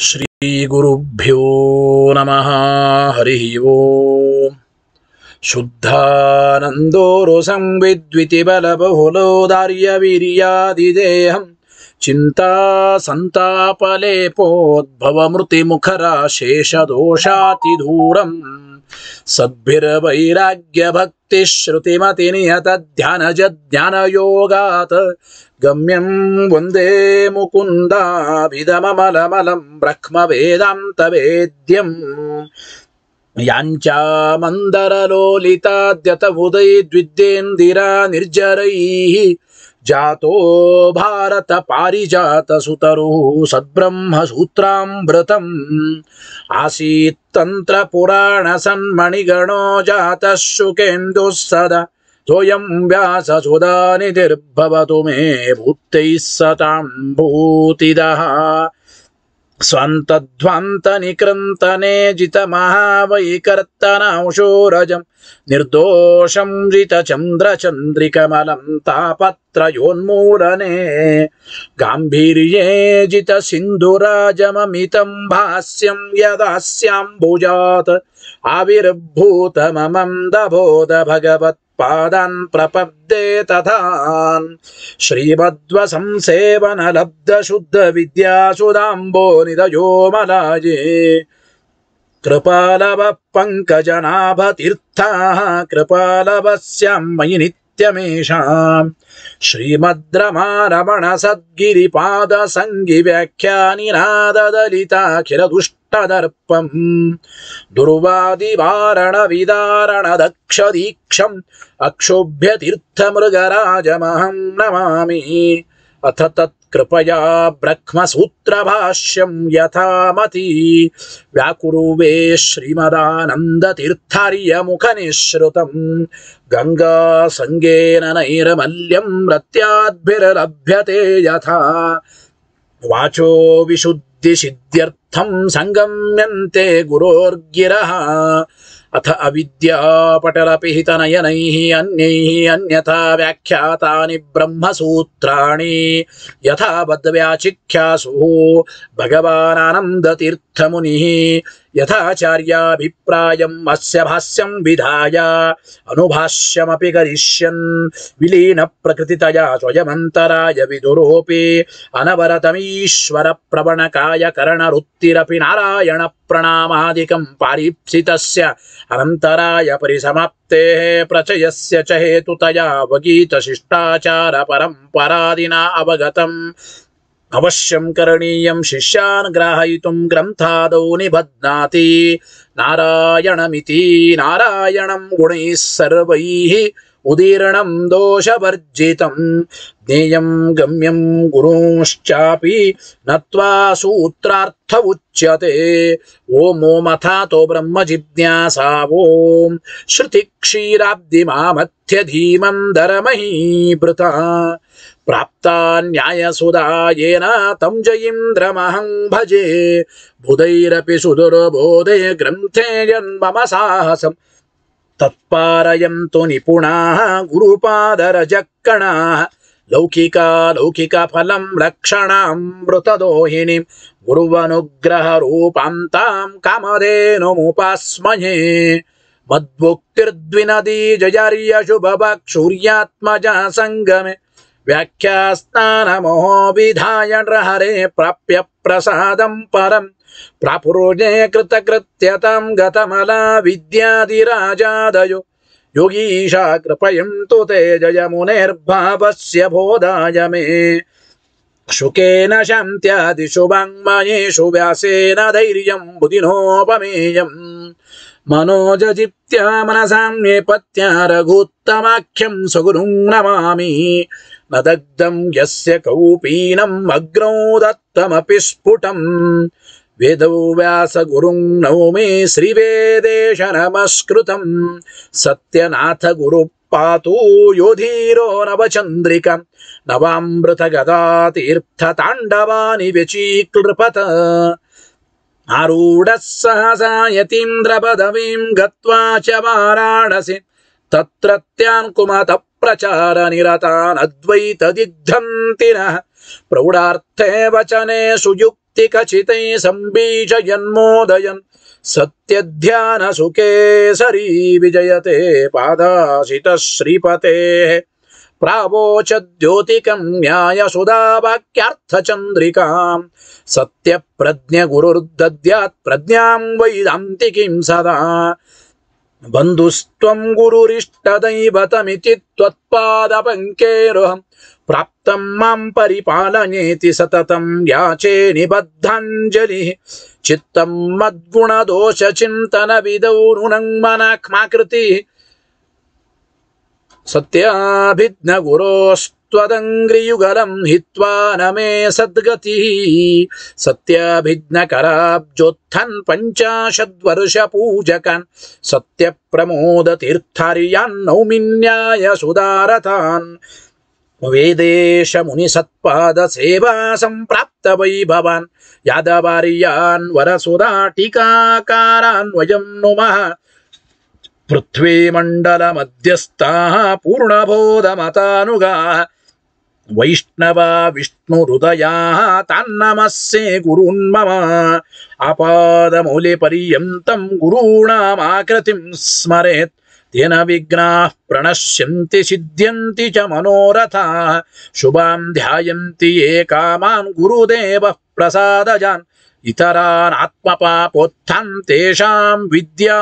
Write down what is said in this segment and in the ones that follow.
श्रीगुरुभ्यो नमः हरिः वो शुद्धानन्दोरुसंविद्वितिबलबहुलोदार्यवीर्यादिदेहं चिन्ता सन्तापलेपोद्भवमृतिमुखराशेषदोषातिदूरम् सद्भिर्वैराग्यभक्तिश्रुतिमतिनिहतध्यानजज्ञानयोगात् गम्यं वुन्दे मुकुन्दाभिदमलमलं ब्रह्मवेदान्तवेद्यं याञ्चा मन्दरलोलिताद्यतबुदै द्विद्येन्दिरा निर्जरैः जातो भारत पारिजात सुतरु सद्ब्रह्म आसी तंत्र पुराण सन्मणिगणो जात शुकेन्दुः सदा व्यास सुदा व्याससुधानिधिर्भवतु मे भूत सता भूतिदः स्वान्तध्वान्तनिकृन्तनेजितमहावैकर्तनौषोरजं निर्दोषं जितचन्द्रचन्द्रिकमलं तापत्रयोन्मूलने गाम्भीर्ये जितसिन्धुराजममितं भास्यं यदास्याम्बुजात् आविर्भूतममं दबोध भगवत् प्रपदे श्रीमद्व पादान् प्रपद्ये तथान् श्रीवध्वसंसेवनलब्धशुद्धविद्यासुदाम्बोनिधयोमलाये कृपालवः पङ्कजनाभतीर्थाः कृपालवस्यां मयि नित्यमेषाम् श्रीमद्रमारमणसद्गिरिपादसङ्गिव्याख्यानिनाददलिताखिलदुष्टदर्पम् दुर्वादिवारणविदारणदक्षदीक्षम् अक्षोभ्यतीर्थमृगराजमहम् नमामि अथ तत् कृपया ब्रह्मसूत्रभाष्यं यथामति व्याकुरुवे श्रीमदानन्दतीर्थार्यमुखनिःसृतं गङ्गासङ्गेन नैर्मल्यं रत्याद्भिर्लभ्यते यथा वाचो विशुद्धिसिद्ध्यर्थं सङ्गम्यन्ते गुरोर्गिरः अथ अविद्यापटलपिहितनयनैः अन्यैः अन्यथा व्याख्यातानि ब्रह्मसूत्राणि भगवानंदतीर्थ भगवानानन्दतीर्थमुनिः यथाचार्याभिप्रायम् अस्य भाष्यम् विधाय अनुभाष्यमपि करिष्यन् विलीनप्रकृतितया स्वयमन्तराय विदुरोऽपि अनवरतमीश्वरप्रवणकाय करणरुत्तिरपि नारायणप्रणामादिकम् पारीप्सितस्य अनन्तराय परिसमाप्तेः प्रचयस्य च हेतुतया वगीतशिष्टाचारपरम्परादिना अवगतम् अवश्यं करणीयं शिष्यान् ग्राहयितुं ग्रन्थादौ निबध्नाति नारायणमिति नारायणं गुणैः सर्वैः उदीर्णं दोषवर्जितं ज्ञेयं गम्यं गुरुंश्चापि न त्वा सूत्रार्थ उच्यते ओमो श्रुति ब्रह्मजिज्ञासा ॐ श्रुतिक्षीराब्दिमामथ्य धीमन्दरमहीभृता प्राप्ता न्यायसुधा येन तम जयीन्द्रमहं भजे बुधरपि सुदुर्बोधे ग्रंथे जन्म साहस तत्पारयन्तु निपुणाः गुरुपादरजक्कणाः लौकिका लौकिकफलं रक्षणामृतदोहिनीं गुरुवनुग्रहरूपां तां कामधेनुमुपास्मये मद्भुक्तिर्द्विनदी जयर्यशुभवक्षुर्यात्मजा सङ्गमे व्याख्यास्तानमोह विधाय हरे प्राप्य प्रसाद परं प्रापुरुजे कृतकृत्यतां गतमला विद्याधिराजादयो योगीशा कृपयं तु ते जयमुनेर्भावस्य बोधाय मे शुकेन शान्त्यादिशुभाङ्मयेषु व्यासेन धैर्यं बुधिनोपमेयम् मनोजजित्या मनसां नेपत्या रघुत्तमाख्यं सुगुरुं नमामि मदग्धं यस्य कौपीनम् अग्नौ दत्तमपि स्फुटम् वेदौ व्यासगुरुं नौमि श्रीवेदेश नमस्कृतं सत्यनाथगुरुः पातु योधीरो नवचन्द्रिक नवामृतगदा तीर्थताण्डवानि व्यचीकृपत आरूढः सहसा यतीन्द्रपदवीं गत्वा च वाराणसि तत्रत्यान्कुमतः प्रचार प्रचारनिरतानद्वैतदिग्धन्तिनः प्रौढ़ाथे वचने सुयुक्ति कचित ध्यान सुखे सरी विजयते पादाशितः श्रीपतेः सत्य प्रज्ञ सत्यप्रज्ञगुरुर्दद्यात् प्रज्ञा वैदा सदा बन्धुस्त्वं गुरुरिष्टदैवतमिति त्वत्पादपङ्केरुहं प्राप्तं मां परिपालयेति सततं याचे निबद्धाञ्जलिः चित्तं मद्गुणदोषचिन्तनविदौ नृणङ्मनाक्माकृतिः सत्याभिज्ञगुरोस्तु त्वदङ्घ्रियुगलं हित्वा न मे सद्गतिः सत्याभिज्ञकराब्जोत्थन् पञ्चाशद्वर्षपूजकान् सत्यप्रमोदतीर्थार्यान्नौमिन्याय सुदारतान् वेदेश मुनिसत्पादसेवा सम्प्राप्त वै भवान् यादवार्यान् वरसुधाटिकाकारान् वयं नुमः पृथ्वीमण्डलमध्यस्थाः पूर्णबोधमतानुगाः वैष्णवा विष्णुहृदया तान्नमस्ये गुरून्मम आपादमूलिपर्यन्तं गुरूणामाकृतिं स्मरेत् तेन विघ्नाः प्रणश्यन्ति सिद्ध्यन्ति च मनोरथाः शुभान् ध्यायन्ति ये कामान् गुरुदेवः प्रसादजान् इतरान् आत्मपापोत्थान् तेषां विद्या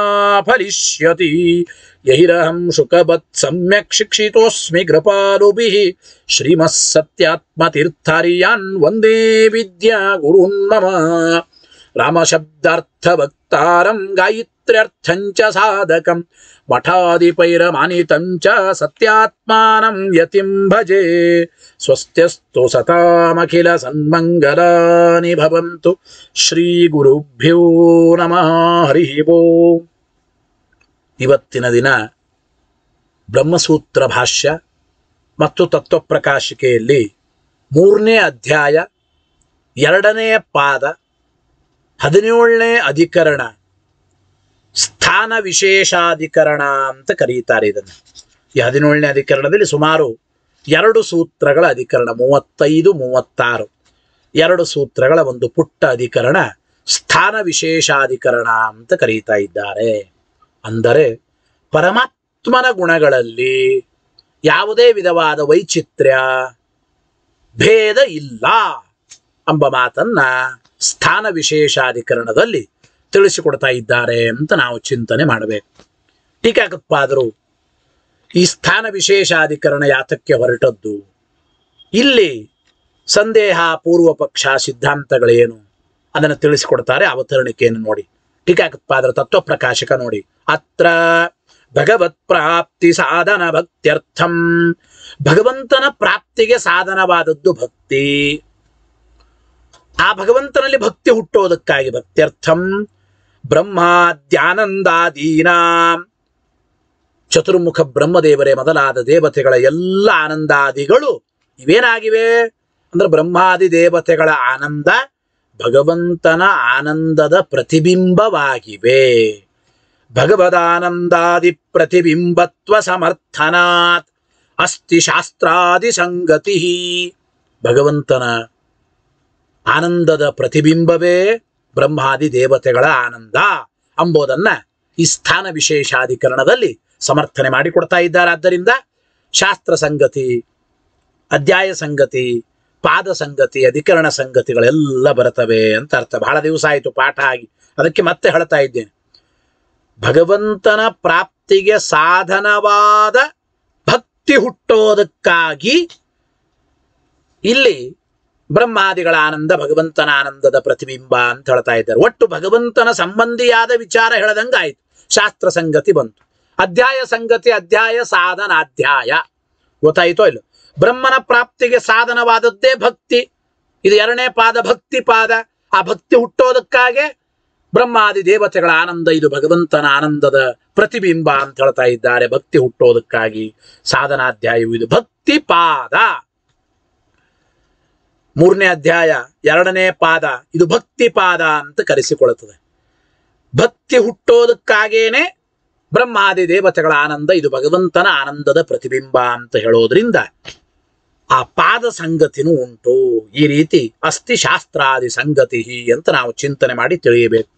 फलिष्यति यैरहम् शुकवत् सम्यक् शिक्षितोऽस्मि कृपालुभिः श्रीमस्सत्यात्मतीर्थारियान् वन्दे विद्या गुरुन् मम रामशब्दार्थवक्तारम् गायत्र्यर्थम् च साधकम् मठादिपैरमानितम् च सत्यात्मानं यतिं भजे स्वस्त्यस्तु सतामखिल सन्मङ्गलानि भवन्तु श्रीगुरुभ्यो नमः हरिः ಇವತ್ತಿನ ದಿನ ಬ್ರಹ್ಮಸೂತ್ರ ಭಾಷ್ಯ ಮತ್ತು ತತ್ವಪ್ರಕಾಶಿಕೆಯಲ್ಲಿ ಮೂರನೇ ಅಧ್ಯಾಯ ಎರಡನೆಯ ಪಾದ ಹದಿನೇಳನೇ ಅಧಿಕರಣ ಸ್ಥಾನ ವಿಶೇಷಾಧಿಕರಣ ಅಂತ ಕರೀತಾರೆ ಇದನ್ನು ಈ ಹದಿನೇಳನೇ ಅಧಿಕರಣದಲ್ಲಿ ಸುಮಾರು ಎರಡು ಸೂತ್ರಗಳ ಅಧಿಕರಣ ಮೂವತ್ತೈದು ಮೂವತ್ತಾರು ಎರಡು ಸೂತ್ರಗಳ ಒಂದು ಪುಟ್ಟ ಅಧಿಕರಣ ಸ್ಥಾನ ವಿಶೇಷಾಧಿಕರಣ ಅಂತ ಕರೀತಾ ಇದ್ದಾರೆ ಅಂದರೆ ಪರಮಾತ್ಮನ ಗುಣಗಳಲ್ಲಿ ಯಾವುದೇ ವಿಧವಾದ ವೈಚಿತ್ರ್ಯ ಭೇದ ಇಲ್ಲ ಎಂಬ ಮಾತನ್ನ ಸ್ಥಾನ ವಿಶೇಷಾಧಿಕರಣದಲ್ಲಿ ತಿಳಿಸಿಕೊಡ್ತಾ ಇದ್ದಾರೆ ಅಂತ ನಾವು ಚಿಂತನೆ ಮಾಡಬೇಕು ಟೀಕಾಕತ್ಪಾದರು ಈ ಸ್ಥಾನ ವಿಶೇಷಾಧಿಕರಣ ಯಾತಕ್ಕೆ ಹೊರಟದ್ದು ಇಲ್ಲಿ ಸಂದೇಹ ಪೂರ್ವ ಪಕ್ಷ ಸಿದ್ಧಾಂತಗಳೇನು ಅದನ್ನು ತಿಳಿಸಿಕೊಡ್ತಾರೆ ಅವತರಣಿಕೆಯನ್ನು ನೋಡಿ ತತ್ವ ಪ್ರಕಾಶಕ ನೋಡಿ ಅತ್ರ ಭಗವತ್ ಪ್ರಾಪ್ತಿ ಸಾಧನ ಭಕ್ತ್ಯರ್ಥಂ ಭಗವಂತನ ಪ್ರಾಪ್ತಿಗೆ ಸಾಧನವಾದದ್ದು ಭಕ್ತಿ ಆ ಭಗವಂತನಲ್ಲಿ ಭಕ್ತಿ ಹುಟ್ಟೋದಕ್ಕಾಗಿ ಭಕ್ತ್ಯರ್ಥಂ ಬ್ರಹ್ಮಾದ್ಯಾನಂದಾದೀನಾ ಚತುರ್ಮುಖ ಬ್ರಹ್ಮದೇವರೇ ಮೊದಲಾದ ದೇವತೆಗಳ ಎಲ್ಲ ಆನಂದಾದಿಗಳು ಇವೇನಾಗಿವೆ ಅಂದ್ರೆ ಬ್ರಹ್ಮಾದಿ ದೇವತೆಗಳ ಆನಂದ ಭಗವಂತನ ಆನಂದದ ಪ್ರತಿಬಿಂಬವಾಗಿವೆ ಭಗವದಾನಂದಾದಿ ಪ್ರತಿಬಿಂಬತ್ವ ಸಮರ್ಥನಾತ್ ಅಸ್ತಿ ಶಾಸ್ತ್ರಾದಿ ಸಂಗತಿ ಭಗವಂತನ ಆನಂದದ ಪ್ರತಿಬಿಂಬವೇ ಬ್ರಹ್ಮಾದಿ ದೇವತೆಗಳ ಆನಂದ ಅಂಬೋದನ್ನ ಈ ಸ್ಥಾನ ವಿಶೇಷಾಧಿಕರಣದಲ್ಲಿ ಸಮರ್ಥನೆ ಮಾಡಿಕೊಡ್ತಾ ಇದ್ದಾರೆ ಆದ್ದರಿಂದ ಶಾಸ್ತ್ರ ಸಂಗತಿ ಅಧ್ಯಾಯ ಸಂಗತಿ ಪಾದ ಸಂಗತಿ ಅಧಿಕರಣ ಸಂಗತಿಗಳೆಲ್ಲ ಬರ್ತವೆ ಅಂತ ಅರ್ಥ ಬಹಳ ದಿವಸ ಆಯಿತು ಪಾಠ ಆಗಿ ಅದಕ್ಕೆ ಮತ್ತೆ ಹೇಳ್ತಾ ಇದ್ದೇನೆ ಭಗವಂತನ ಪ್ರಾಪ್ತಿಗೆ ಸಾಧನವಾದ ಭಕ್ತಿ ಹುಟ್ಟೋದಕ್ಕಾಗಿ ಇಲ್ಲಿ ಬ್ರಹ್ಮಾದಿಗಳ ಆನಂದ ಭಗವಂತನ ಆನಂದದ ಪ್ರತಿಬಿಂಬ ಅಂತ ಹೇಳ್ತಾ ಇದ್ದಾರೆ ಒಟ್ಟು ಭಗವಂತನ ಸಂಬಂಧಿಯಾದ ವಿಚಾರ ಹೇಳದಂಗ ಆಯ್ತು ಶಾಸ್ತ್ರ ಸಂಗತಿ ಬಂತು ಅಧ್ಯಾಯ ಸಂಗತಿ ಅಧ್ಯಾಯ ಸಾಧನಾಧ್ಯಾಯ ಗೊತ್ತಾಯಿತೋ ಇಲ್ಲ ಬ್ರಹ್ಮನ ಪ್ರಾಪ್ತಿಗೆ ಸಾಧನವಾದದ್ದೇ ಭಕ್ತಿ ಇದು ಎರಡನೇ ಪಾದ ಭಕ್ತಿ ಪಾದ ಆ ಭಕ್ತಿ ಹುಟ್ಟೋದಕ್ಕಾಗೆ ಬ್ರಹ್ಮಾದಿ ದೇವತೆಗಳ ಆನಂದ ಇದು ಭಗವಂತನ ಆನಂದದ ಪ್ರತಿಬಿಂಬ ಅಂತ ಹೇಳ್ತಾ ಇದ್ದಾರೆ ಭಕ್ತಿ ಹುಟ್ಟೋದಕ್ಕಾಗಿ ಸಾಧನಾಧ್ಯಾಯವು ಇದು ಭಕ್ತಿ ಪಾದ ಮೂರನೇ ಅಧ್ಯಾಯ ಎರಡನೇ ಪಾದ ಇದು ಭಕ್ತಿ ಪಾದ ಅಂತ ಕರೆಸಿಕೊಳ್ಳುತ್ತದೆ ಭಕ್ತಿ ಹುಟ್ಟೋದಕ್ಕಾಗೇನೆ ಬ್ರಹ್ಮಾದಿ ದೇವತೆಗಳ ಆನಂದ ಇದು ಭಗವಂತನ ಆನಂದದ ಪ್ರತಿಬಿಂಬ ಅಂತ ಹೇಳೋದ್ರಿಂದ ಆ ಪಾದ ಸಂಗತಿನೂ ಉಂಟು ಈ ರೀತಿ ಅಸ್ಥಿಶಾಸ್ತ್ರಾದಿ ಸಂಗತಿ ಅಂತ ನಾವು ಚಿಂತನೆ ಮಾಡಿ ತಿಳಿಯಬೇಕು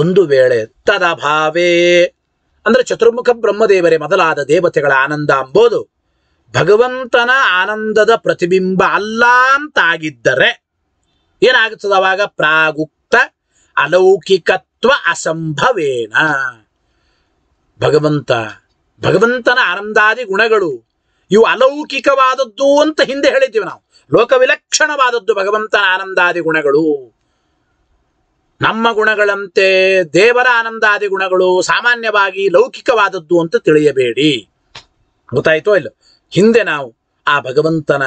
ಒಂದು ವೇಳೆ ತದಭಾವೇ ಅಂದರೆ ಚತುರ್ಮುಖ ಬ್ರಹ್ಮದೇವರೇ ಮೊದಲಾದ ದೇವತೆಗಳ ಆನಂದ ಅಂಬೋದು ಭಗವಂತನ ಆನಂದದ ಪ್ರತಿಬಿಂಬ ಅಲ್ಲ ಅಂತಾಗಿದ್ದರೆ ಏನಾಗುತ್ತದೆ ಅವಾಗ ಪ್ರಾಗುಕ್ತ ಅಲೌಕಿಕತ್ವ ಅಸಂಭವೇನ ಭಗವಂತ ಭಗವಂತನ ಆನಂದಾದಿ ಗುಣಗಳು ಇವು ಅಲೌಕಿಕವಾದದ್ದು ಅಂತ ಹಿಂದೆ ಹೇಳಿದ್ದೀವಿ ನಾವು ಲೋಕವಿಲಕ್ಷಣವಾದದ್ದು ಭಗವಂತನ ಆನಂದಾದಿ ಗುಣಗಳು ನಮ್ಮ ಗುಣಗಳಂತೆ ದೇವರ ಆನಂದಾದಿ ಗುಣಗಳು ಸಾಮಾನ್ಯವಾಗಿ ಲೌಕಿಕವಾದದ್ದು ಅಂತ ತಿಳಿಯಬೇಡಿ ಗೊತ್ತಾಯ್ತೋ ಇಲ್ಲ ಹಿಂದೆ ನಾವು ಆ ಭಗವಂತನ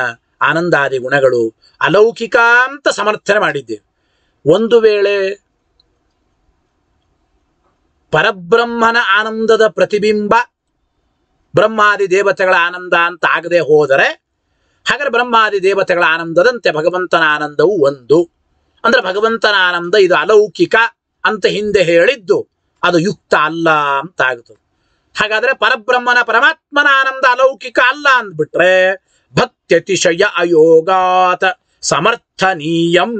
ಆನಂದಾದಿ ಗುಣಗಳು ಅಲೌಕಿಕ ಅಂತ ಸಮರ್ಥನೆ ಮಾಡಿದ್ದೇವೆ ಒಂದು ವೇಳೆ ಪರಬ್ರಹ್ಮನ ಆನಂದದ ಪ್ರತಿಬಿಂಬ ಬ್ರಹ್ಮಾದಿ ದೇವತೆಗಳ ಆನಂದ ಅಂತ ಆಗದೆ ಹೋದರೆ ಹಾಗಾದ್ರೆ ಬ್ರಹ್ಮಾದಿ ದೇವತೆಗಳ ಆನಂದದಂತೆ ಭಗವಂತನ ಆನಂದವು ಒಂದು ಅಂದ್ರೆ ಭಗವಂತನ ಆನಂದ ಇದು ಅಲೌಕಿಕ ಅಂತ ಹಿಂದೆ ಹೇಳಿದ್ದು ಅದು ಯುಕ್ತ ಅಲ್ಲ ಅಂತ ಆಗ್ತದೆ ಹಾಗಾದ್ರೆ ಪರಬ್ರಹ್ಮನ ಪರಮಾತ್ಮನ ಆನಂದ ಅಲೌಕಿಕ ಅಲ್ಲ ಅಂದ್ಬಿಟ್ರೆ ಭಕ್ತ್ಯತಿಶಯ ಅಯೋಗಾತ ಸಮರ್ಥನೀಯಂ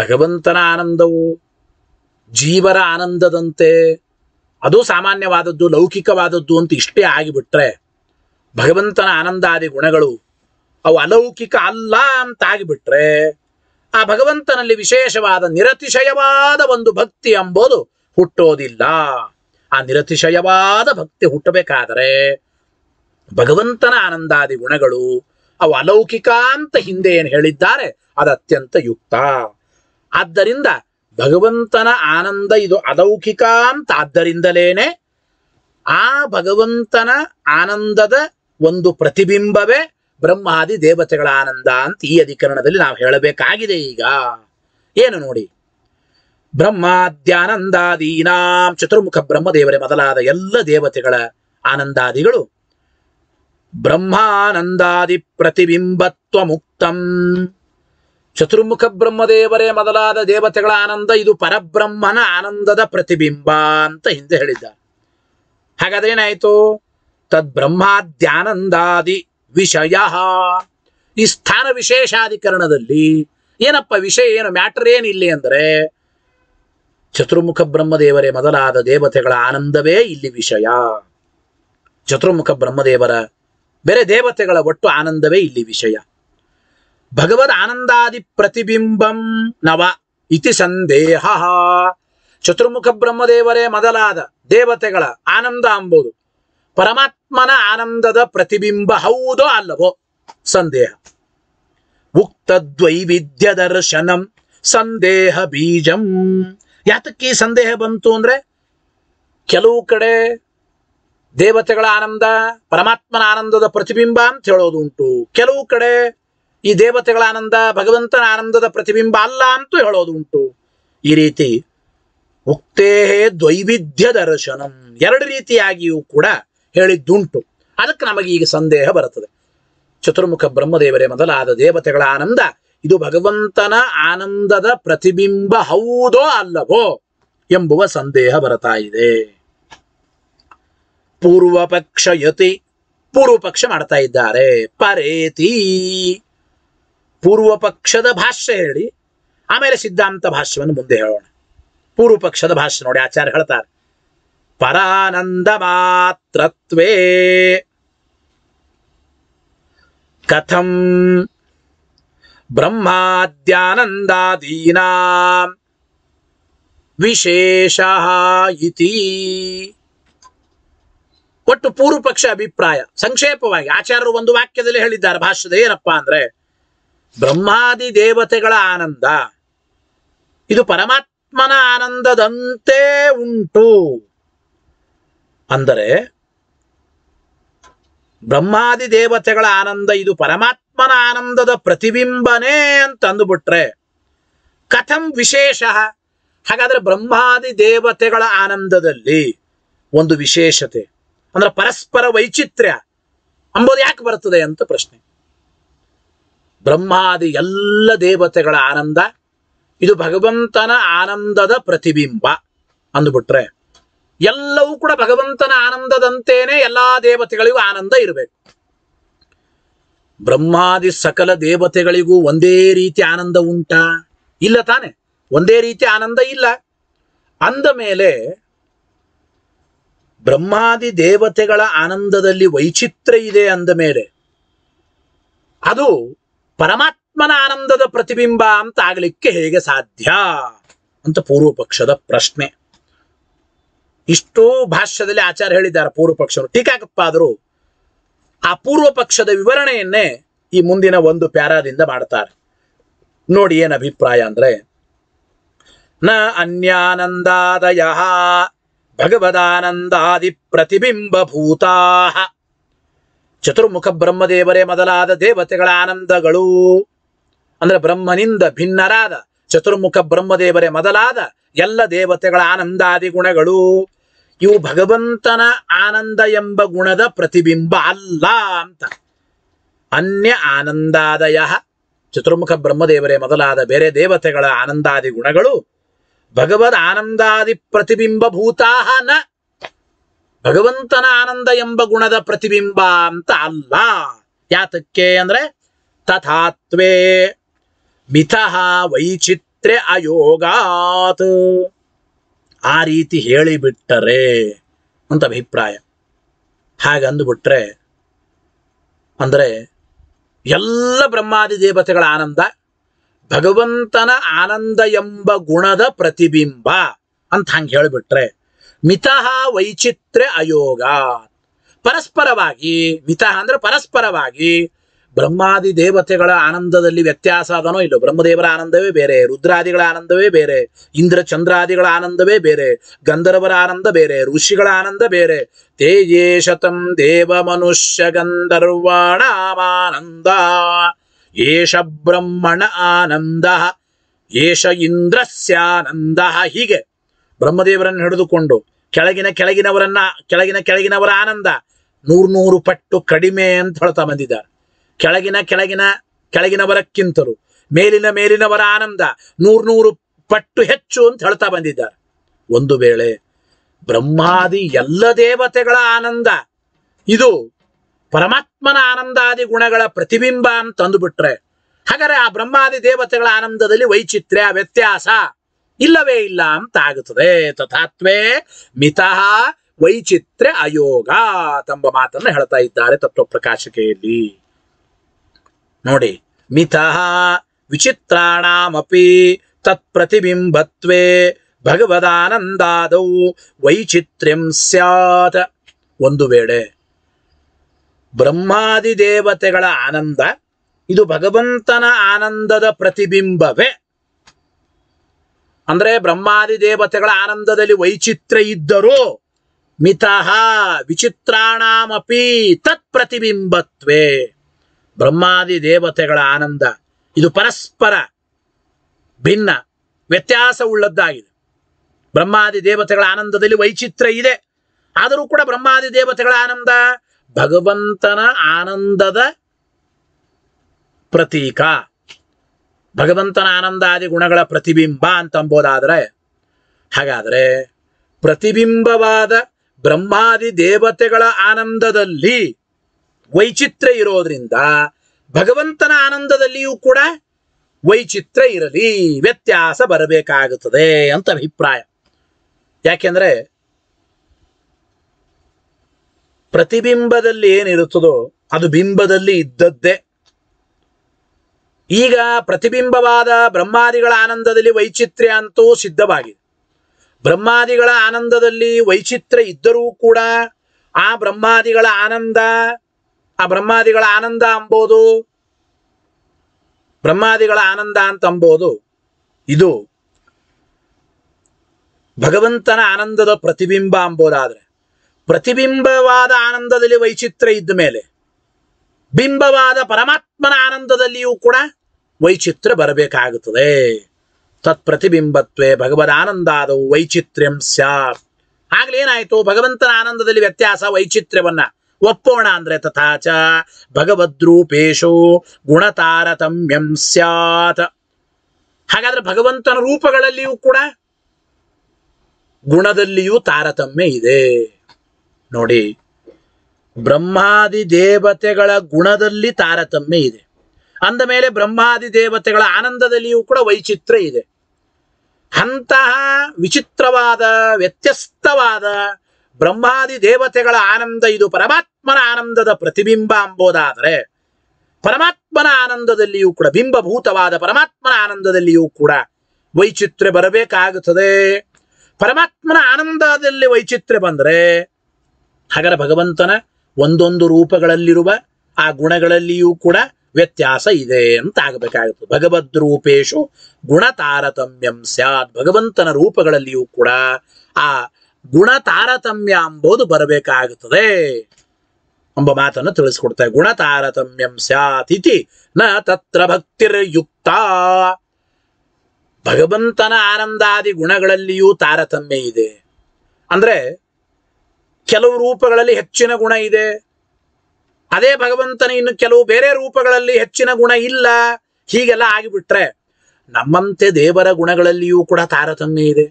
ಭಗವಂತನ ಆನಂದವು ಜೀವರ ಆನಂದದಂತೆ ಅದು ಸಾಮಾನ್ಯವಾದದ್ದು ಲೌಕಿಕವಾದದ್ದು ಅಂತ ಇಷ್ಟೇ ಆಗಿಬಿಟ್ರೆ ಭಗವಂತನ ಆನಂದಾದಿ ಗುಣಗಳು ಅವು ಅಲೌಕಿಕ ಅಲ್ಲ ಅಂತ ಆಗಿಬಿಟ್ರೆ ಆ ಭಗವಂತನಲ್ಲಿ ವಿಶೇಷವಾದ ನಿರತಿಶಯವಾದ ಒಂದು ಭಕ್ತಿ ಎಂಬುದು ಹುಟ್ಟೋದಿಲ್ಲ ಆ ನಿರತಿಶಯವಾದ ಭಕ್ತಿ ಹುಟ್ಟಬೇಕಾದರೆ ಭಗವಂತನ ಆನಂದಾದಿ ಗುಣಗಳು ಅವು ಅಲೌಕಿಕ ಅಂತ ಹಿಂದೆ ಏನು ಹೇಳಿದ್ದಾರೆ ಅದು ಅತ್ಯಂತ ಯುಕ್ತ ಆದ್ದರಿಂದ ಭಗವಂತನ ಆನಂದ ಇದು ಅಲೌಕಿಕ ಅಂತ ಆದ್ದರಿಂದಲೇನೆ ಆ ಭಗವಂತನ ಆನಂದದ ಒಂದು ಪ್ರತಿಬಿಂಬವೇ ಬ್ರಹ್ಮಾದಿ ದೇವತೆಗಳ ಆನಂದ ಅಂತ ಈ ಅಧಿಕರಣದಲ್ಲಿ ನಾವು ಹೇಳಬೇಕಾಗಿದೆ ಈಗ ಏನು ನೋಡಿ ಬ್ರಹ್ಮಾದ್ಯಾನಂದಾದೀನಾಂ ಚತುರ್ಮುಖ ಬ್ರಹ್ಮದೇವರೇ ಮೊದಲಾದ ಎಲ್ಲ ದೇವತೆಗಳ ಆನಂದಾದಿಗಳು ಬ್ರಹ್ಮಾನಂದಾದಿ ಪ್ರತಿಬಿಂಬತ್ವ ಮುಕ್ತಂ ಚತುರ್ಮುಖ ಬ್ರಹ್ಮದೇವರೇ ಮೊದಲಾದ ದೇವತೆಗಳ ಆನಂದ ಇದು ಪರಬ್ರಹ್ಮನ ಆನಂದದ ಪ್ರತಿಬಿಂಬ ಅಂತ ಹಿಂದೆ ಹೇಳಿದ್ದ ಹಾಗಾದ್ರೆ ಏನಾಯಿತು ತದ್ ಬ್ರಹ್ಮಾದ್ಯಾನಂದಾದಿ ವಿಷಯ ಈ ಸ್ಥಾನ ವಿಶೇಷಾಧಿಕರಣದಲ್ಲಿ ಏನಪ್ಪ ವಿಷಯ ಏನು ಮ್ಯಾಟರ್ ಏನಿಲ್ಲ ಅಂದರೆ ಚತುರ್ಮುಖ ಬ್ರಹ್ಮದೇವರೇ ಮೊದಲಾದ ದೇವತೆಗಳ ಆನಂದವೇ ಇಲ್ಲಿ ವಿಷಯ ಚತುರ್ಮುಖ ಬ್ರಹ್ಮದೇವರ ಬೇರೆ ದೇವತೆಗಳ ಒಟ್ಟು ಆನಂದವೇ ಇಲ್ಲಿ ವಿಷಯ ಭಗವದ್ ಆನಂದಾದಿ ಪ್ರತಿಬಿಂಬಂ ನವ ಇತಿ ಸಂದೇಹ ಚತುರ್ಮುಖ ಬ್ರಹ್ಮದೇವರೇ ಮೊದಲಾದ ದೇವತೆಗಳ ಆನಂದ ಅಂಬುದು ಪರಮಾತ್ಮ ಆತ್ಮನ ಆನಂದದ ಪ್ರತಿಬಿಂಬ ಹೌದೋ ಅಲ್ಲವೋ ಸಂದೇಹ ಉಕ್ತ ದ್ವೈವಿಧ್ಯ ದರ್ಶನಂ ಸಂದೇಹ ಬೀಜಂ ಯಾತಕ್ಕೆ ಸಂದೇಹ ಬಂತು ಅಂದ್ರೆ ಕೆಲವು ಕಡೆ ದೇವತೆಗಳ ಆನಂದ ಪರಮಾತ್ಮನ ಆನಂದದ ಪ್ರತಿಬಿಂಬ ಅಂತ ಹೇಳೋದುಂಟು ಕೆಲವು ಕಡೆ ಈ ದೇವತೆಗಳ ಆನಂದ ಭಗವಂತನ ಆನಂದದ ಪ್ರತಿಬಿಂಬ ಅಲ್ಲ ಅಂತೂ ಹೇಳೋದು ಉಂಟು ಈ ರೀತಿ ಉಕ್ತೇ ದ್ವೈವಿಧ್ಯ ದರ್ಶನಂ ಎರಡು ರೀತಿಯಾಗಿಯೂ ಕೂಡ ಹೇಳಿದ್ದುಂಟು ಅದಕ್ಕೆ ನಮಗೆ ಈಗ ಸಂದೇಹ ಬರುತ್ತದೆ ಚತುರ್ಮುಖ ಬ್ರಹ್ಮದೇವರೇ ಮೊದಲಾದ ದೇವತೆಗಳ ಆನಂದ ಇದು ಭಗವಂತನ ಆನಂದದ ಪ್ರತಿಬಿಂಬ ಹೌದೋ ಅಲ್ಲವೋ ಎಂಬುವ ಸಂದೇಹ ಬರತಾ ಇದೆ ಪೂರ್ವಪಕ್ಷ ಪಕ್ಷ ಯತಿ ಪೂರ್ವ ಮಾಡ್ತಾ ಇದ್ದಾರೆ ಪರೇತಿ ಪೂರ್ವ ಪಕ್ಷದ ಭಾಷ್ಯ ಹೇಳಿ ಆಮೇಲೆ ಸಿದ್ಧಾಂತ ಭಾಷ್ಯವನ್ನು ಮುಂದೆ ಹೇಳೋಣ ಪೂರ್ವ ಪಕ್ಷದ ಭಾಷ್ಯ ನೋಡಿ ಆಚಾರ್ಯ ಹೇಳ್ತಾರೆ ಪರಾನಂದ ಮಾತ್ರತ್ವೇ ಕಥಂ ಬ್ರಹ್ಮಾದ್ಯಾನಂದಾದೀನಾ ವಿಶೇಷ ಇತಿ ಒಟ್ಟು ಪೂರ್ವ ಪಕ್ಷ ಅಭಿಪ್ರಾಯ ಸಂಕ್ಷೇಪವಾಗಿ ಆಚಾರ್ಯರು ಒಂದು ವಾಕ್ಯದಲ್ಲಿ ಹೇಳಿದ್ದಾರೆ ಭಾಷ್ಯದ ಏನಪ್ಪಾ ಅಂದ್ರೆ ಬ್ರಹ್ಮಾದಿ ದೇವತೆಗಳ ಆನಂದ ಇದು ಪರಮಾತ್ಮನ ಆನಂದದಂತೆ ಉಂಟು ಅಂದರೆ ಬ್ರಹ್ಮಾದಿ ದೇವತೆಗಳ ಆನಂದ ಇದು ಪರಮಾತ್ಮನ ಆನಂದದ ಪ್ರತಿಬಿಂಬನೇ ಅಂತ ಅಂದುಬಿಟ್ರೆ ಕಥಂ ವಿಶೇಷ ಹಾಗಾದ್ರೆ ಬ್ರಹ್ಮಾದಿ ದೇವತೆಗಳ ಆನಂದದಲ್ಲಿ ಒಂದು ವಿಶೇಷತೆ ಅಂದ್ರೆ ಪರಸ್ಪರ ವೈಚಿತ್ರ್ಯ ಅಂಬೋದು ಯಾಕೆ ಬರ್ತದೆ ಅಂತ ಪ್ರಶ್ನೆ ಬ್ರಹ್ಮಾದಿ ಎಲ್ಲ ದೇವತೆಗಳ ಆನಂದ ಇದು ಭಗವಂತನ ಆನಂದದ ಪ್ರತಿಬಿಂಬ ಅಂದ್ಬಿಟ್ರೆ ಎಲ್ಲವೂ ಕೂಡ ಭಗವಂತನ ಆನಂದದಂತೇನೆ ಎಲ್ಲಾ ದೇವತೆಗಳಿಗೂ ಆನಂದ ಇರಬೇಕು ಬ್ರಹ್ಮಾದಿ ಸಕಲ ದೇವತೆಗಳಿಗೂ ಒಂದೇ ರೀತಿ ಆನಂದ ಉಂಟಾ ಇಲ್ಲ ತಾನೆ ಒಂದೇ ರೀತಿ ಆನಂದ ಇಲ್ಲ ಅಂದ ಮೇಲೆ ಬ್ರಹ್ಮಾದಿ ದೇವತೆಗಳ ಆನಂದದಲ್ಲಿ ವೈಚಿತ್ರ್ಯ ಇದೆ ಅಂದ ಮೇಲೆ ಅದು ಪರಮಾತ್ಮನ ಆನಂದದ ಪ್ರತಿಬಿಂಬ ಅಂತ ಆಗಲಿಕ್ಕೆ ಹೇಗೆ ಸಾಧ್ಯ ಅಂತ ಪೂರ್ವ ಪಕ್ಷದ ಪ್ರಶ್ನೆ ಇಷ್ಟೋ ಭಾಷ್ಯದಲ್ಲಿ ಆಚಾರ್ಯ ಹೇಳಿದ್ದಾರೆ ಪೂರ್ವ ಪಕ್ಷರು ಟೀಕಾಕಪ್ಪ ಆದರೂ ಆ ಪೂರ್ವ ಪಕ್ಷದ ವಿವರಣೆಯನ್ನೇ ಈ ಮುಂದಿನ ಒಂದು ಪ್ಯಾರಾದಿಂದ ಮಾಡ್ತಾರೆ ನೋಡಿ ಏನು ಅಭಿಪ್ರಾಯ ಅಂದ್ರೆ ನ ಅನ್ಯಾನಂದಾದಯ ಭಗವದಾನಂದಾದಿ ಪ್ರತಿಬಿಂಬ ಚತುರ್ಮುಖ ಬ್ರಹ್ಮದೇವರೇ ಮೊದಲಾದ ದೇವತೆಗಳ ಆನಂದಗಳು ಅಂದ್ರೆ ಬ್ರಹ್ಮನಿಂದ ಭಿನ್ನರಾದ ಚತುರ್ಮುಖ ಬ್ರಹ್ಮದೇವರೇ ಮೊದಲಾದ ಎಲ್ಲ ದೇವತೆಗಳ ಆನಂದಾದಿ ಗುಣಗಳು ಇವು ಭಗವಂತನ ಆನಂದ ಎಂಬ ಗುಣದ ಪ್ರತಿಬಿಂಬ ಅಲ್ಲ ಅಂತ ಅನ್ಯ ಆನಂದಾದಯ ಚತುರ್ಮುಖ ಬ್ರಹ್ಮದೇವರೇ ಮೊದಲಾದ ಬೇರೆ ದೇವತೆಗಳ ಆನಂದಾದಿ ಗುಣಗಳು ಭಗವದ್ ಆನಂದಾದಿ ಭೂತಾಹ ನ ಭಗವಂತನ ಆನಂದ ಎಂಬ ಗುಣದ ಪ್ರತಿಬಿಂಬ ಅಂತ ಅಲ್ಲ ಯಾತಕ್ಕೆ ಅಂದ್ರೆ ತಥಾತ್ವೇ ಮಿತಃ ವೈಚಿತ್ ಮಾತ್ರೆ ಅಯೋಗಾತ್ ಆ ರೀತಿ ಹೇಳಿಬಿಟ್ಟರೆ ಅಂತ ಅಭಿಪ್ರಾಯ ಹಾಗಂದುಬಿಟ್ರೆ ಅಂದರೆ ಎಲ್ಲ ಬ್ರಹ್ಮಾದಿ ದೇವತೆಗಳ ಆನಂದ ಭಗವಂತನ ಆನಂದ ಎಂಬ ಗುಣದ ಪ್ರತಿಬಿಂಬ ಅಂತ ಹಂಗೆ ಹೇಳಿಬಿಟ್ರೆ ಮಿತಃ ವೈಚಿತ್ರ್ಯ ಅಯೋಗ ಪರಸ್ಪರವಾಗಿ ಮಿತಃ ಅಂದ್ರೆ ಪರಸ್ಪರವಾಗಿ ಬ್ರಹ್ಮಾದಿ ದೇವತೆಗಳ ಆನಂದದಲ್ಲಿ ವ್ಯತ್ಯಾಸ ಅದನೋ ಇಲ್ಲೋ ಬ್ರಹ್ಮದೇವರ ಆನಂದವೇ ಬೇರೆ ರುದ್ರಾದಿಗಳ ಆನಂದವೇ ಬೇರೆ ಇಂದ್ರ ಚಂದ್ರಾದಿಗಳ ಆನಂದವೇ ಬೇರೆ ಗಂಧರ್ವರ ಆನಂದ ಬೇರೆ ಋಷಿಗಳ ಆನಂದ ಬೇರೆ ತೇಜೇ ಶತಂ ದೇವ ಮನುಷ್ಯ ಗಂಧರ್ವಣಾನಂದ ಏಷ ಬ್ರಹ್ಮಣ ಆನಂದ ಏಷ ಇಂದ್ರಸ್ಯಾನಂದ ಹೀಗೆ ಬ್ರಹ್ಮದೇವರನ್ನು ಹಿಡಿದುಕೊಂಡು ಕೆಳಗಿನ ಕೆಳಗಿನವರನ್ನ ಕೆಳಗಿನ ಕೆಳಗಿನವರ ಆನಂದ ನೂರು ನೂರು ಪಟ್ಟು ಕಡಿಮೆ ಅಂತ ಹೇಳ್ತಾ ಬಂದಿದ್ದಾರೆ ಕೆಳಗಿನ ಕೆಳಗಿನ ಕೆಳಗಿನವರಕ್ಕಿಂತರು ಮೇಲಿನ ಮೇಲಿನವರ ಆನಂದ ನೂರು ಪಟ್ಟು ಹೆಚ್ಚು ಅಂತ ಹೇಳ್ತಾ ಬಂದಿದ್ದಾರೆ ಒಂದು ವೇಳೆ ಬ್ರಹ್ಮಾದಿ ಎಲ್ಲ ದೇವತೆಗಳ ಆನಂದ ಇದು ಪರಮಾತ್ಮನ ಆನಂದಾದಿ ಗುಣಗಳ ಪ್ರತಿಬಿಂಬ ಅಂತ ಅಂದುಬಿಟ್ರೆ ಹಾಗಾದ್ರೆ ಆ ಬ್ರಹ್ಮಾದಿ ದೇವತೆಗಳ ಆನಂದದಲ್ಲಿ ವೈಚಿತ್ರ್ಯ ವ್ಯತ್ಯಾಸ ಇಲ್ಲವೇ ಇಲ್ಲ ಅಂತ ಆಗುತ್ತದೆ ತಥಾತ್ವೇ ಮಿತಃ ವೈಚಿತ್ರ್ಯ ಅಯೋಗ ತಂಬ ಮಾತನ್ನು ಹೇಳ್ತಾ ಇದ್ದಾರೆ ತತ್ವ ಪ್ರಕಾಶಕೆಯಲ್ಲಿ ನೋಡಿ ಮಿತಃ ವಿಚಿತ್ರಾಣಾಮಪಿ ತತ್ಪ್ರತಿಬಿಂಬತ್ವೇ ಭಗವದಾನಂದಾದೌ ವೈಚಿತ್ರ್ಯಂ ಸ್ಯಾತ್ ಒಂದು ವೇಳೆ ಬ್ರಹ್ಮಾದಿ ದೇವತೆಗಳ ಆನಂದ ಇದು ಭಗವಂತನ ಆನಂದದ ಪ್ರತಿಬಿಂಬವೇ ಅಂದ್ರೆ ಬ್ರಹ್ಮಾದಿ ದೇವತೆಗಳ ಆನಂದದಲ್ಲಿ ವೈಚಿತ್ರ್ಯ ಇದ್ದರೂ ಮಿತಃ ವಿಚಿತ್ರಾಣಾಮಪಿ ತತ್ ಪ್ರತಿಬಿಂಬತ್ವೇ ಬ್ರಹ್ಮಾದಿ ದೇವತೆಗಳ ಆನಂದ ಇದು ಪರಸ್ಪರ ಭಿನ್ನ ವ್ಯತ್ಯಾಸವುಳ್ಳದ್ದಾಗಿದೆ ಬ್ರಹ್ಮಾದಿ ದೇವತೆಗಳ ಆನಂದದಲ್ಲಿ ವೈಚಿತ್ರ್ಯ ಇದೆ ಆದರೂ ಕೂಡ ಬ್ರಹ್ಮಾದಿ ದೇವತೆಗಳ ಆನಂದ ಭಗವಂತನ ಆನಂದದ ಪ್ರತೀಕ ಭಗವಂತನ ಆನಂದಾದಿ ಗುಣಗಳ ಪ್ರತಿಬಿಂಬ ಅಂತ ಹಾಗಾದರೆ ಪ್ರತಿಬಿಂಬವಾದ ಬ್ರಹ್ಮಾದಿ ದೇವತೆಗಳ ಆನಂದದಲ್ಲಿ ವೈಚಿತ್ರ ಇರೋದ್ರಿಂದ ಭಗವಂತನ ಆನಂದದಲ್ಲಿಯೂ ಕೂಡ ವೈಚಿತ್ರ ಇರಲಿ ವ್ಯತ್ಯಾಸ ಬರಬೇಕಾಗುತ್ತದೆ ಅಂತ ಅಭಿಪ್ರಾಯ ಯಾಕೆಂದರೆ ಪ್ರತಿಬಿಂಬದಲ್ಲಿ ಏನಿರುತ್ತದೋ ಅದು ಬಿಂಬದಲ್ಲಿ ಇದ್ದದ್ದೇ ಈಗ ಪ್ರತಿಬಿಂಬವಾದ ಬ್ರಹ್ಮಾದಿಗಳ ಆನಂದದಲ್ಲಿ ವೈಚಿತ್ರ್ಯ ಅಂತೂ ಸಿದ್ಧವಾಗಿದೆ ಬ್ರಹ್ಮಾದಿಗಳ ಆನಂದದಲ್ಲಿ ವೈಚಿತ್ರ್ಯ ಇದ್ದರೂ ಕೂಡ ಆ ಬ್ರಹ್ಮಾದಿಗಳ ಆನಂದ ಆ ಬ್ರಹ್ಮಾದಿಗಳ ಆನಂದ ಅಂಬೋದು ಬ್ರಹ್ಮಾದಿಗಳ ಆನಂದ ಅಂತ ಅಂಬೋದು ಇದು ಭಗವಂತನ ಆನಂದದ ಪ್ರತಿಬಿಂಬ ಅಂಬೋದಾದ್ರೆ ಪ್ರತಿಬಿಂಬವಾದ ಆನಂದದಲ್ಲಿ ವೈಚಿತ್ರ್ಯ ಇದ್ದ ಮೇಲೆ ಬಿಂಬವಾದ ಪರಮಾತ್ಮನ ಆನಂದದಲ್ಲಿಯೂ ಕೂಡ ವೈಚಿತ್ರ್ಯ ಬರಬೇಕಾಗುತ್ತದೆ ತತ್ ಪ್ರತಿಬಿಂಬತ್ವೇ ಭಗವದ್ ಆನಂದಾದವು ವೈಚಿತ್ರ್ಯಂ ಸ್ಯಾ ಆಗ್ಲೇನಾಯ್ತು ಭಗವಂತನ ಆನಂದದಲ್ಲಿ ವ್ಯತ್ಯಾಸ ವೈಚಿತ್ರ್ಯವನ್ನ ಒಪ್ಪೋಣ ಅಂದ್ರೆ ತಥಾಚ ಭಗವದ್ರೂಪೇಶೋ ಗುಣತಾರತಮ್ಯಂ ಸ್ಯಾತ್ ಹಾಗಾದ್ರೆ ಭಗವಂತನ ರೂಪಗಳಲ್ಲಿಯೂ ಕೂಡ ಗುಣದಲ್ಲಿಯೂ ತಾರತಮ್ಯ ಇದೆ ನೋಡಿ ಬ್ರಹ್ಮಾದಿ ದೇವತೆಗಳ ಗುಣದಲ್ಲಿ ತಾರತಮ್ಯ ಇದೆ ಅಂದ ಮೇಲೆ ಬ್ರಹ್ಮಾದಿ ದೇವತೆಗಳ ಆನಂದದಲ್ಲಿಯೂ ಕೂಡ ವೈಚಿತ್ರ ಇದೆ ಅಂತಹ ವಿಚಿತ್ರವಾದ ವ್ಯತ್ಯಸ್ತವಾದ ಬ್ರಹ್ಮಾದಿ ದೇವತೆಗಳ ಆನಂದ ಇದು ಪರಮಾತ್ಮನ ಆನಂದದ ಪ್ರತಿಬಿಂಬ ಅಂಬೋದಾದರೆ ಪರಮಾತ್ಮನ ಆನಂದದಲ್ಲಿಯೂ ಕೂಡ ಬಿಂಬಭೂತವಾದ ಪರಮಾತ್ಮನ ಆನಂದದಲ್ಲಿಯೂ ಕೂಡ ವೈಚಿತ್ರ್ಯ ಬರಬೇಕಾಗುತ್ತದೆ ಪರಮಾತ್ಮನ ಆನಂದದಲ್ಲಿ ವೈಚಿತ್ರ್ಯ ಬಂದರೆ ಹಾಗರ ಭಗವಂತನ ಒಂದೊಂದು ರೂಪಗಳಲ್ಲಿರುವ ಆ ಗುಣಗಳಲ್ಲಿಯೂ ಕೂಡ ವ್ಯತ್ಯಾಸ ಇದೆ ಅಂತ ಆಗಬೇಕಾಗುತ್ತದೆ ಭಗವದ್ ರೂಪೇಶು ಗುಣ ತಾರತಮ್ಯಂ ಸ್ಯಾತ್ ಭಗವಂತನ ರೂಪಗಳಲ್ಲಿಯೂ ಕೂಡ ಆ ಗುಣ ತಾರತಮ್ಯ ಅಂಬುದು ಬರಬೇಕಾಗುತ್ತದೆ ಎಂಬ ಮಾತನ್ನು ತಿಳಿಸ್ಕೊಡ್ತಾರೆ ಗುಣ ತಾರತಮ್ಯಂ ಸ್ಯಾತ್ ಇತಿ ನ ತತ್ರ ಭಕ್ತಿರ್ಯುಕ್ತ ಭಗವಂತನ ಆನಂದಾದಿ ಗುಣಗಳಲ್ಲಿಯೂ ತಾರತಮ್ಯ ಇದೆ ಅಂದ್ರೆ ಕೆಲವು ರೂಪಗಳಲ್ಲಿ ಹೆಚ್ಚಿನ ಗುಣ ಇದೆ ಅದೇ ಭಗವಂತನ ಇನ್ನು ಕೆಲವು ಬೇರೆ ರೂಪಗಳಲ್ಲಿ ಹೆಚ್ಚಿನ ಗುಣ ಇಲ್ಲ ಹೀಗೆಲ್ಲ ಆಗಿಬಿಟ್ರೆ ನಮ್ಮಂತೆ ದೇವರ ಗುಣಗಳಲ್ಲಿಯೂ ಕೂಡ ತಾರತಮ್ಯ ಇದೆ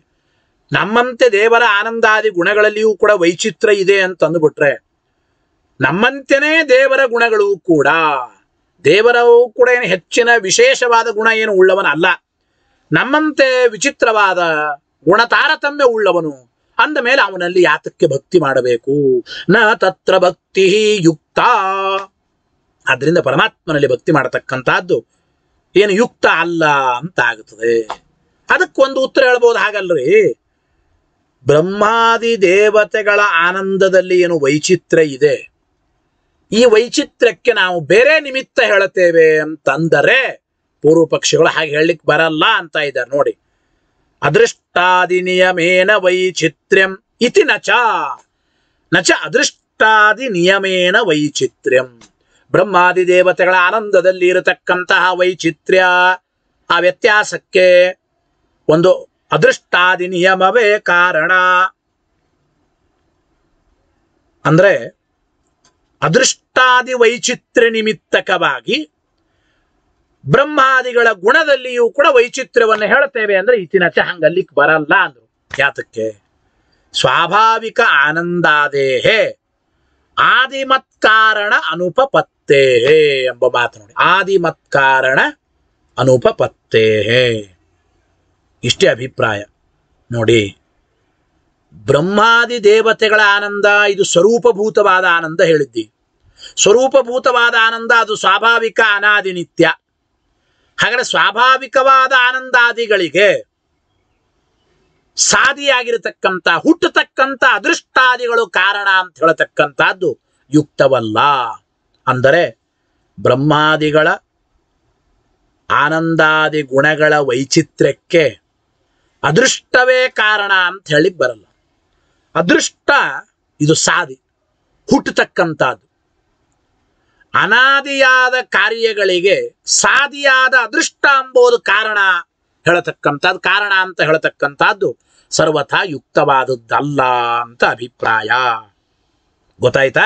ನಮ್ಮಂತೆ ದೇವರ ಆನಂದಾದಿ ಗುಣಗಳಲ್ಲಿಯೂ ಕೂಡ ವೈಚಿತ್ರ ಇದೆ ಅಂತ ಅಂದ್ಬಿಟ್ರೆ ನಮ್ಮಂತೇನೆ ದೇವರ ಗುಣಗಳು ಕೂಡ ದೇವರವು ಕೂಡ ಏನು ಹೆಚ್ಚಿನ ವಿಶೇಷವಾದ ಗುಣ ಏನು ಉಳ್ಳವನ ಅಲ್ಲ ನಮ್ಮಂತೆ ವಿಚಿತ್ರವಾದ ಗುಣ ತಾರತಮ್ಯ ಉಳ್ಳವನು ಅಂದ ಮೇಲೆ ಅವನಲ್ಲಿ ಯಾತಕ್ಕೆ ಭಕ್ತಿ ಮಾಡಬೇಕು ನ ತತ್ರ ಭಕ್ತಿ ಯುಕ್ತ ಅದರಿಂದ ಪರಮಾತ್ಮನಲ್ಲಿ ಭಕ್ತಿ ಮಾಡತಕ್ಕಂಥದ್ದು ಏನು ಯುಕ್ತ ಅಲ್ಲ ಅಂತ ಆಗುತ್ತದೆ ಅದಕ್ಕೊಂದು ಉತ್ತರ ಹೇಳ್ಬೋದು ಹಾಗಲ್ರಿ ಬ್ರಹ್ಮಾದಿ ದೇವತೆಗಳ ಆನಂದದಲ್ಲಿ ಏನು ವೈಚಿತ್ರ್ಯ ಇದೆ ಈ ವೈಚಿತ್ರ್ಯಕ್ಕೆ ನಾವು ಬೇರೆ ನಿಮಿತ್ತ ಹೇಳುತ್ತೇವೆ ಅಂತಂದರೆ ಪೂರ್ವ ಪಕ್ಷಿಗಳು ಹಾಗೆ ಹೇಳಲಿಕ್ಕೆ ಬರಲ್ಲ ಅಂತ ಇದ್ದಾರೆ ನೋಡಿ ಅದೃಷ್ಟಾದಿ ನಿಯಮೇನ ವೈಚಿತ್ರ್ಯಂ ಇತಿ ನಚ ನಚ ಅದೃಷ್ಟಾದಿ ನಿಯಮೇನ ವೈಚಿತ್ರ್ಯಂ ಬ್ರಹ್ಮಾದಿ ದೇವತೆಗಳ ಆನಂದದಲ್ಲಿ ಇರತಕ್ಕಂತಹ ವೈಚಿತ್ರ್ಯ ಆ ವ್ಯತ್ಯಾಸಕ್ಕೆ ಒಂದು ಅದೃಷ್ಟಾದಿ ನಿಯಮವೇ ಕಾರಣ ಅಂದ್ರೆ ಅದೃಷ್ಟಾದಿ ವೈಚಿತ್ರ್ಯ ನಿಮಿತ್ತಕವಾಗಿ ಬ್ರಹ್ಮಾದಿಗಳ ಗುಣದಲ್ಲಿಯೂ ಕೂಡ ವೈಚಿತ್ರ್ಯವನ್ನು ಹೇಳ್ತೇವೆ ಅಂದ್ರೆ ಹಂಗ ಹಂಗಲ್ಲಿ ಬರಲ್ಲ ಅಂದ್ರು ಯಾತಕ್ಕೆ ಸ್ವಾಭಾವಿಕ ಆನಂದಾದೇಹೇ ಆದಿಮತ್ಕಾರಣ ಅನುಪಪತ್ತೇಹೇ ಎಂಬ ಮಾತು ನೋಡಿ ಆದಿಮತ್ಕಾರಣ ಅನುಪಪತ್ತೇಹೇ ಇಷ್ಟೇ ಅಭಿಪ್ರಾಯ ನೋಡಿ ಬ್ರಹ್ಮಾದಿ ದೇವತೆಗಳ ಆನಂದ ಇದು ಸ್ವರೂಪಭೂತವಾದ ಆನಂದ ಹೇಳಿದ್ದಿ ಸ್ವರೂಪಭೂತವಾದ ಆನಂದ ಅದು ಸ್ವಾಭಾವಿಕ ಅನಾದಿನಿತ್ಯ ಹಾಗಾದರೆ ಸ್ವಾಭಾವಿಕವಾದ ಆನಂದಾದಿಗಳಿಗೆ ಸಾದಿಯಾಗಿರತಕ್ಕಂಥ ಹುಟ್ಟತಕ್ಕಂಥ ಅದೃಷ್ಟಾದಿಗಳು ಕಾರಣ ಅಂತ ಹೇಳತಕ್ಕಂಥದ್ದು ಯುಕ್ತವಲ್ಲ ಅಂದರೆ ಬ್ರಹ್ಮಾದಿಗಳ ಆನಂದಾದಿ ಗುಣಗಳ ವೈಚಿತ್ರ್ಯಕ್ಕೆ ಅದೃಷ್ಟವೇ ಕಾರಣ ಅಂತ ಹೇಳಿ ಬರಲ್ಲ ಅದೃಷ್ಟ ಇದು ಸಾಧಿ ಹುಟ್ಟತಕ್ಕಂಥದ್ದು ಅನಾದಿಯಾದ ಕಾರ್ಯಗಳಿಗೆ ಸಾದಿಯಾದ ಅದೃಷ್ಟ ಅಂಬೋದು ಕಾರಣ ಹೇಳತಕ್ಕಂಥದ್ದು ಕಾರಣ ಅಂತ ಹೇಳತಕ್ಕಂಥದ್ದು ಸರ್ವಥಾ ಯುಕ್ತವಾದದ್ದಲ್ಲ ಅಂತ ಅಭಿಪ್ರಾಯ ಗೊತ್ತಾಯ್ತಾ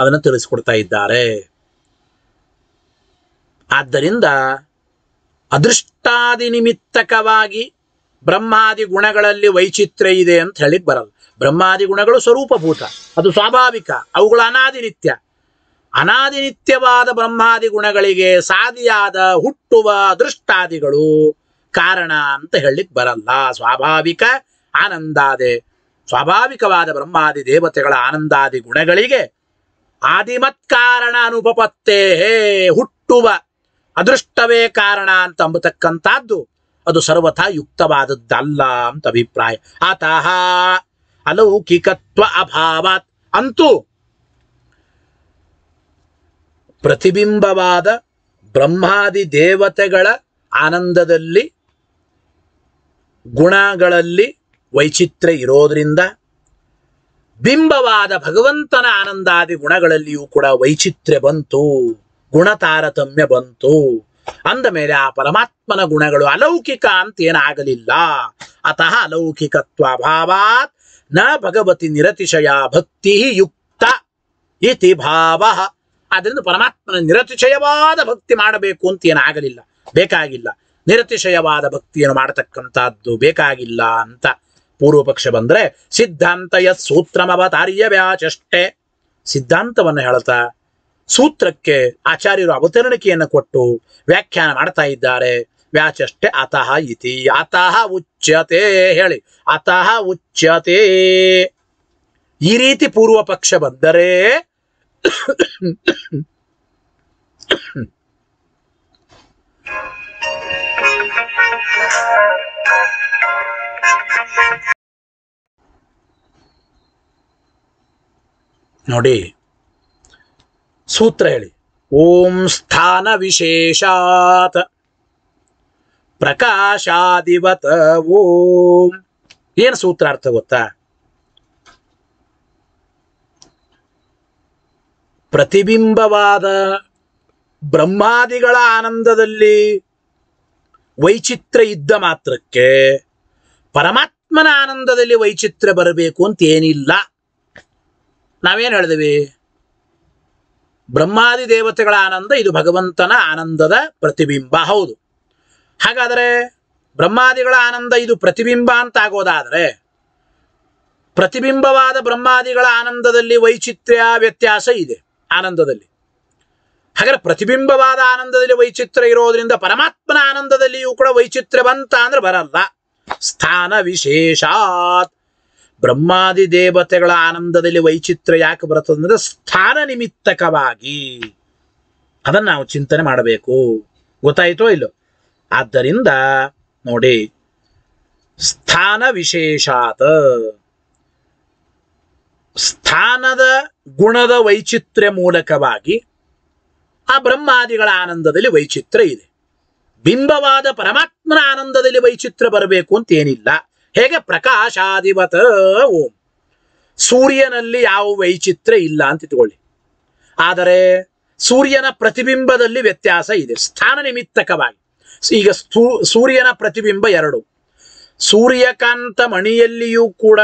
ಅದನ್ನು ತಿಳಿಸ್ಕೊಡ್ತಾ ಇದ್ದಾರೆ ಆದ್ದರಿಂದ ಅದೃಷ್ಟಾದಿ ನಿಮಿತ್ತಕವಾಗಿ ಬ್ರಹ್ಮಾದಿ ಗುಣಗಳಲ್ಲಿ ವೈಚಿತ್ರ್ಯ ಇದೆ ಅಂತ ಹೇಳಿಕ್ ಬರಲ್ಲ ಬ್ರಹ್ಮಾದಿ ಗುಣಗಳು ಸ್ವರೂಪಭೂತ ಅದು ಸ್ವಾಭಾವಿಕ ಅವುಗಳು ಅನಾದಿನಿತ್ಯ ಅನಾದಿನಿತ್ಯವಾದ ಬ್ರಹ್ಮಾದಿ ಗುಣಗಳಿಗೆ ಸಾದಿಯಾದ ಹುಟ್ಟುವ ಅದೃಷ್ಟಾದಿಗಳು ಕಾರಣ ಅಂತ ಹೇಳಲಿಕ್ಕೆ ಬರಲ್ಲ ಸ್ವಾಭಾವಿಕ ಆನಂದಾದೆ ಸ್ವಾಭಾವಿಕವಾದ ಬ್ರಹ್ಮಾದಿ ದೇವತೆಗಳ ಆನಂದಾದಿ ಗುಣಗಳಿಗೆ ಆದಿಮತ್ಕಾರಣ ಕಾರಣ ಹೇ ಹುಟ್ಟುವ ಅದೃಷ್ಟವೇ ಕಾರಣ ಅಂತ ಅಂಬತಕ್ಕಂಥದ್ದು ಅದು ಸರ್ವಥಾ ಯುಕ್ತವಾದದ್ದಲ್ಲ ಅಂತ ಅಭಿಪ್ರಾಯ ಆತ ಅಲೌಕಿಕತ್ವ ಅಭಾವಾತ್ ಅಂತೂ ಪ್ರತಿಬಿಂಬವಾದ ಬ್ರಹ್ಮಾದಿ ದೇವತೆಗಳ ಆನಂದದಲ್ಲಿ ಗುಣಗಳಲ್ಲಿ ವೈಚಿತ್ರ್ಯ ಇರೋದ್ರಿಂದ ಬಿಂಬವಾದ ಭಗವಂತನ ಆನಂದಾದಿ ಗುಣಗಳಲ್ಲಿಯೂ ಕೂಡ ವೈಚಿತ್ರ್ಯ ಬಂತು ಗುಣ ತಾರತಮ್ಯ ಬಂತು ಅಂದ ಮೇಲೆ ಆ ಪರಮಾತ್ಮನ ಗುಣಗಳು ಅಲೌಕಿಕ ಅಂತ ಏನಾಗಲಿಲ್ಲ ಅತಃ ಅಲೌಕಿಕತ್ವ ಭಾವಾತ್ ನ ಭಗವತಿ ನಿರತಿಶಯ ಭಕ್ತಿ ಯುಕ್ತ ಇತಿ ಭಾವ ಆದ್ರಿಂದ ಪರಮಾತ್ಮನ ನಿರತಿಶಯವಾದ ಭಕ್ತಿ ಮಾಡಬೇಕು ಅಂತ ಏನಾಗಲಿಲ್ಲ ಬೇಕಾಗಿಲ್ಲ ನಿರತಿಶಯವಾದ ಭಕ್ತಿಯನ್ನು ಮಾಡತಕ್ಕಂಥದ್ದು ಬೇಕಾಗಿಲ್ಲ ಅಂತ ಪೂರ್ವಪಕ್ಷ ಬಂದ್ರೆ ಸಿದ್ಧಾಂತ ಸೂತ್ರಮವತಾರ್ಯ ವ್ಯಾಚಷ್ಟೆ ಸಿದ್ಧಾಂತವನ್ನು ಹೇಳ್ತಾ ಸೂತ್ರಕ್ಕೆ ಆಚಾರ್ಯರು ಅವತರಣಿಕೆಯನ್ನು ಕೊಟ್ಟು ವ್ಯಾಖ್ಯಾನ ಮಾಡ್ತಾ ಇದ್ದಾರೆ ವ್ಯಾಚಷ್ಟೆ ಅತಃ ಇತಿ ಅತಃ ಉಚ್ಯತೆ ಹೇಳಿ ಅತಃ ಉಚ್ಯತೆ ಈ ರೀತಿ ಪೂರ್ವ ಪಕ್ಷ ಬಂದರೆ ನೋಡಿ ಸೂತ್ರ ಹೇಳಿ ಓಂ ಸ್ಥಾನ ವಿಶೇಷಾತ್ ಪ್ರಕಾಶಾದಿವತ ಓಂ ಏನು ಸೂತ್ರ ಅರ್ಥ ಗೊತ್ತಾ ಪ್ರತಿಬಿಂಬವಾದ ಬ್ರಹ್ಮಾದಿಗಳ ಆನಂದದಲ್ಲಿ ವೈಚಿತ್ರ ಇದ್ದ ಮಾತ್ರಕ್ಕೆ ಪರಮಾತ್ಮನ ಆನಂದದಲ್ಲಿ ವೈಚಿತ್ರ ಬರಬೇಕು ಅಂತ ಏನಿಲ್ಲ ನಾವೇನು ಹೇಳಿದ್ವಿ ಬ್ರಹ್ಮಾದಿ ದೇವತೆಗಳ ಆನಂದ ಇದು ಭಗವಂತನ ಆನಂದದ ಪ್ರತಿಬಿಂಬ ಹೌದು ಹಾಗಾದರೆ ಬ್ರಹ್ಮಾದಿಗಳ ಆನಂದ ಇದು ಪ್ರತಿಬಿಂಬ ಅಂತಾಗೋದಾದರೆ ಪ್ರತಿಬಿಂಬವಾದ ಬ್ರಹ್ಮಾದಿಗಳ ಆನಂದದಲ್ಲಿ ವೈಚಿತ್ರ್ಯ ವ್ಯತ್ಯಾಸ ಇದೆ ಆನಂದದಲ್ಲಿ ಹಾಗಾದರೆ ಪ್ರತಿಬಿಂಬವಾದ ಆನಂದದಲ್ಲಿ ವೈಚಿತ್ರ್ಯ ಇರೋದರಿಂದ ಪರಮಾತ್ಮನ ಆನಂದದಲ್ಲಿಯೂ ಕೂಡ ವೈಚಿತ್ರ್ಯ ಬಂತ ಅಂದ್ರೆ ಬರಲ್ಲ ಸ್ಥಾನ ವಿಶೇಷಾತ್ ಬ್ರಹ್ಮಾದಿ ದೇವತೆಗಳ ಆನಂದದಲ್ಲಿ ವೈಚಿತ್ರ್ಯ ಯಾಕೆ ಬರುತ್ತದೆ ಅಂದರೆ ಸ್ಥಾನ ನಿಮಿತ್ತಕವಾಗಿ ಅದನ್ನು ನಾವು ಚಿಂತನೆ ಮಾಡಬೇಕು ಗೊತ್ತಾಯಿತೋ ಇಲ್ಲೋ ಆದ್ದರಿಂದ ನೋಡಿ ಸ್ಥಾನ ವಿಶೇಷಾತ ಸ್ಥಾನದ ಗುಣದ ವೈಚಿತ್ರ್ಯ ಮೂಲಕವಾಗಿ ಆ ಬ್ರಹ್ಮಾದಿಗಳ ಆನಂದದಲ್ಲಿ ವೈಚಿತ್ರ್ಯ ಇದೆ ಬಿಂಬವಾದ ಪರಮಾತ್ಮನ ಆನಂದದಲ್ಲಿ ವೈಚಿತ್ರ್ಯ ಬರಬೇಕು ಅಂತ ಏನಿಲ್ಲ ಹೇಗೆ ಪ್ರಕಾಶಾಧಿಪತ ಓಂ ಸೂರ್ಯನಲ್ಲಿ ಯಾವ ವೈಚಿತ್ರ್ಯ ಇಲ್ಲ ಅಂತ ಇಟ್ಕೊಳ್ಳಿ ಆದರೆ ಸೂರ್ಯನ ಪ್ರತಿಬಿಂಬದಲ್ಲಿ ವ್ಯತ್ಯಾಸ ಇದೆ ಸ್ಥಾನ ನಿಮಿತ್ತಕವಾಗಿ ಈಗ ಸೂರ್ಯನ ಪ್ರತಿಬಿಂಬ ಎರಡು ಸೂರ್ಯಕಾಂತ ಮಣಿಯಲ್ಲಿಯೂ ಕೂಡ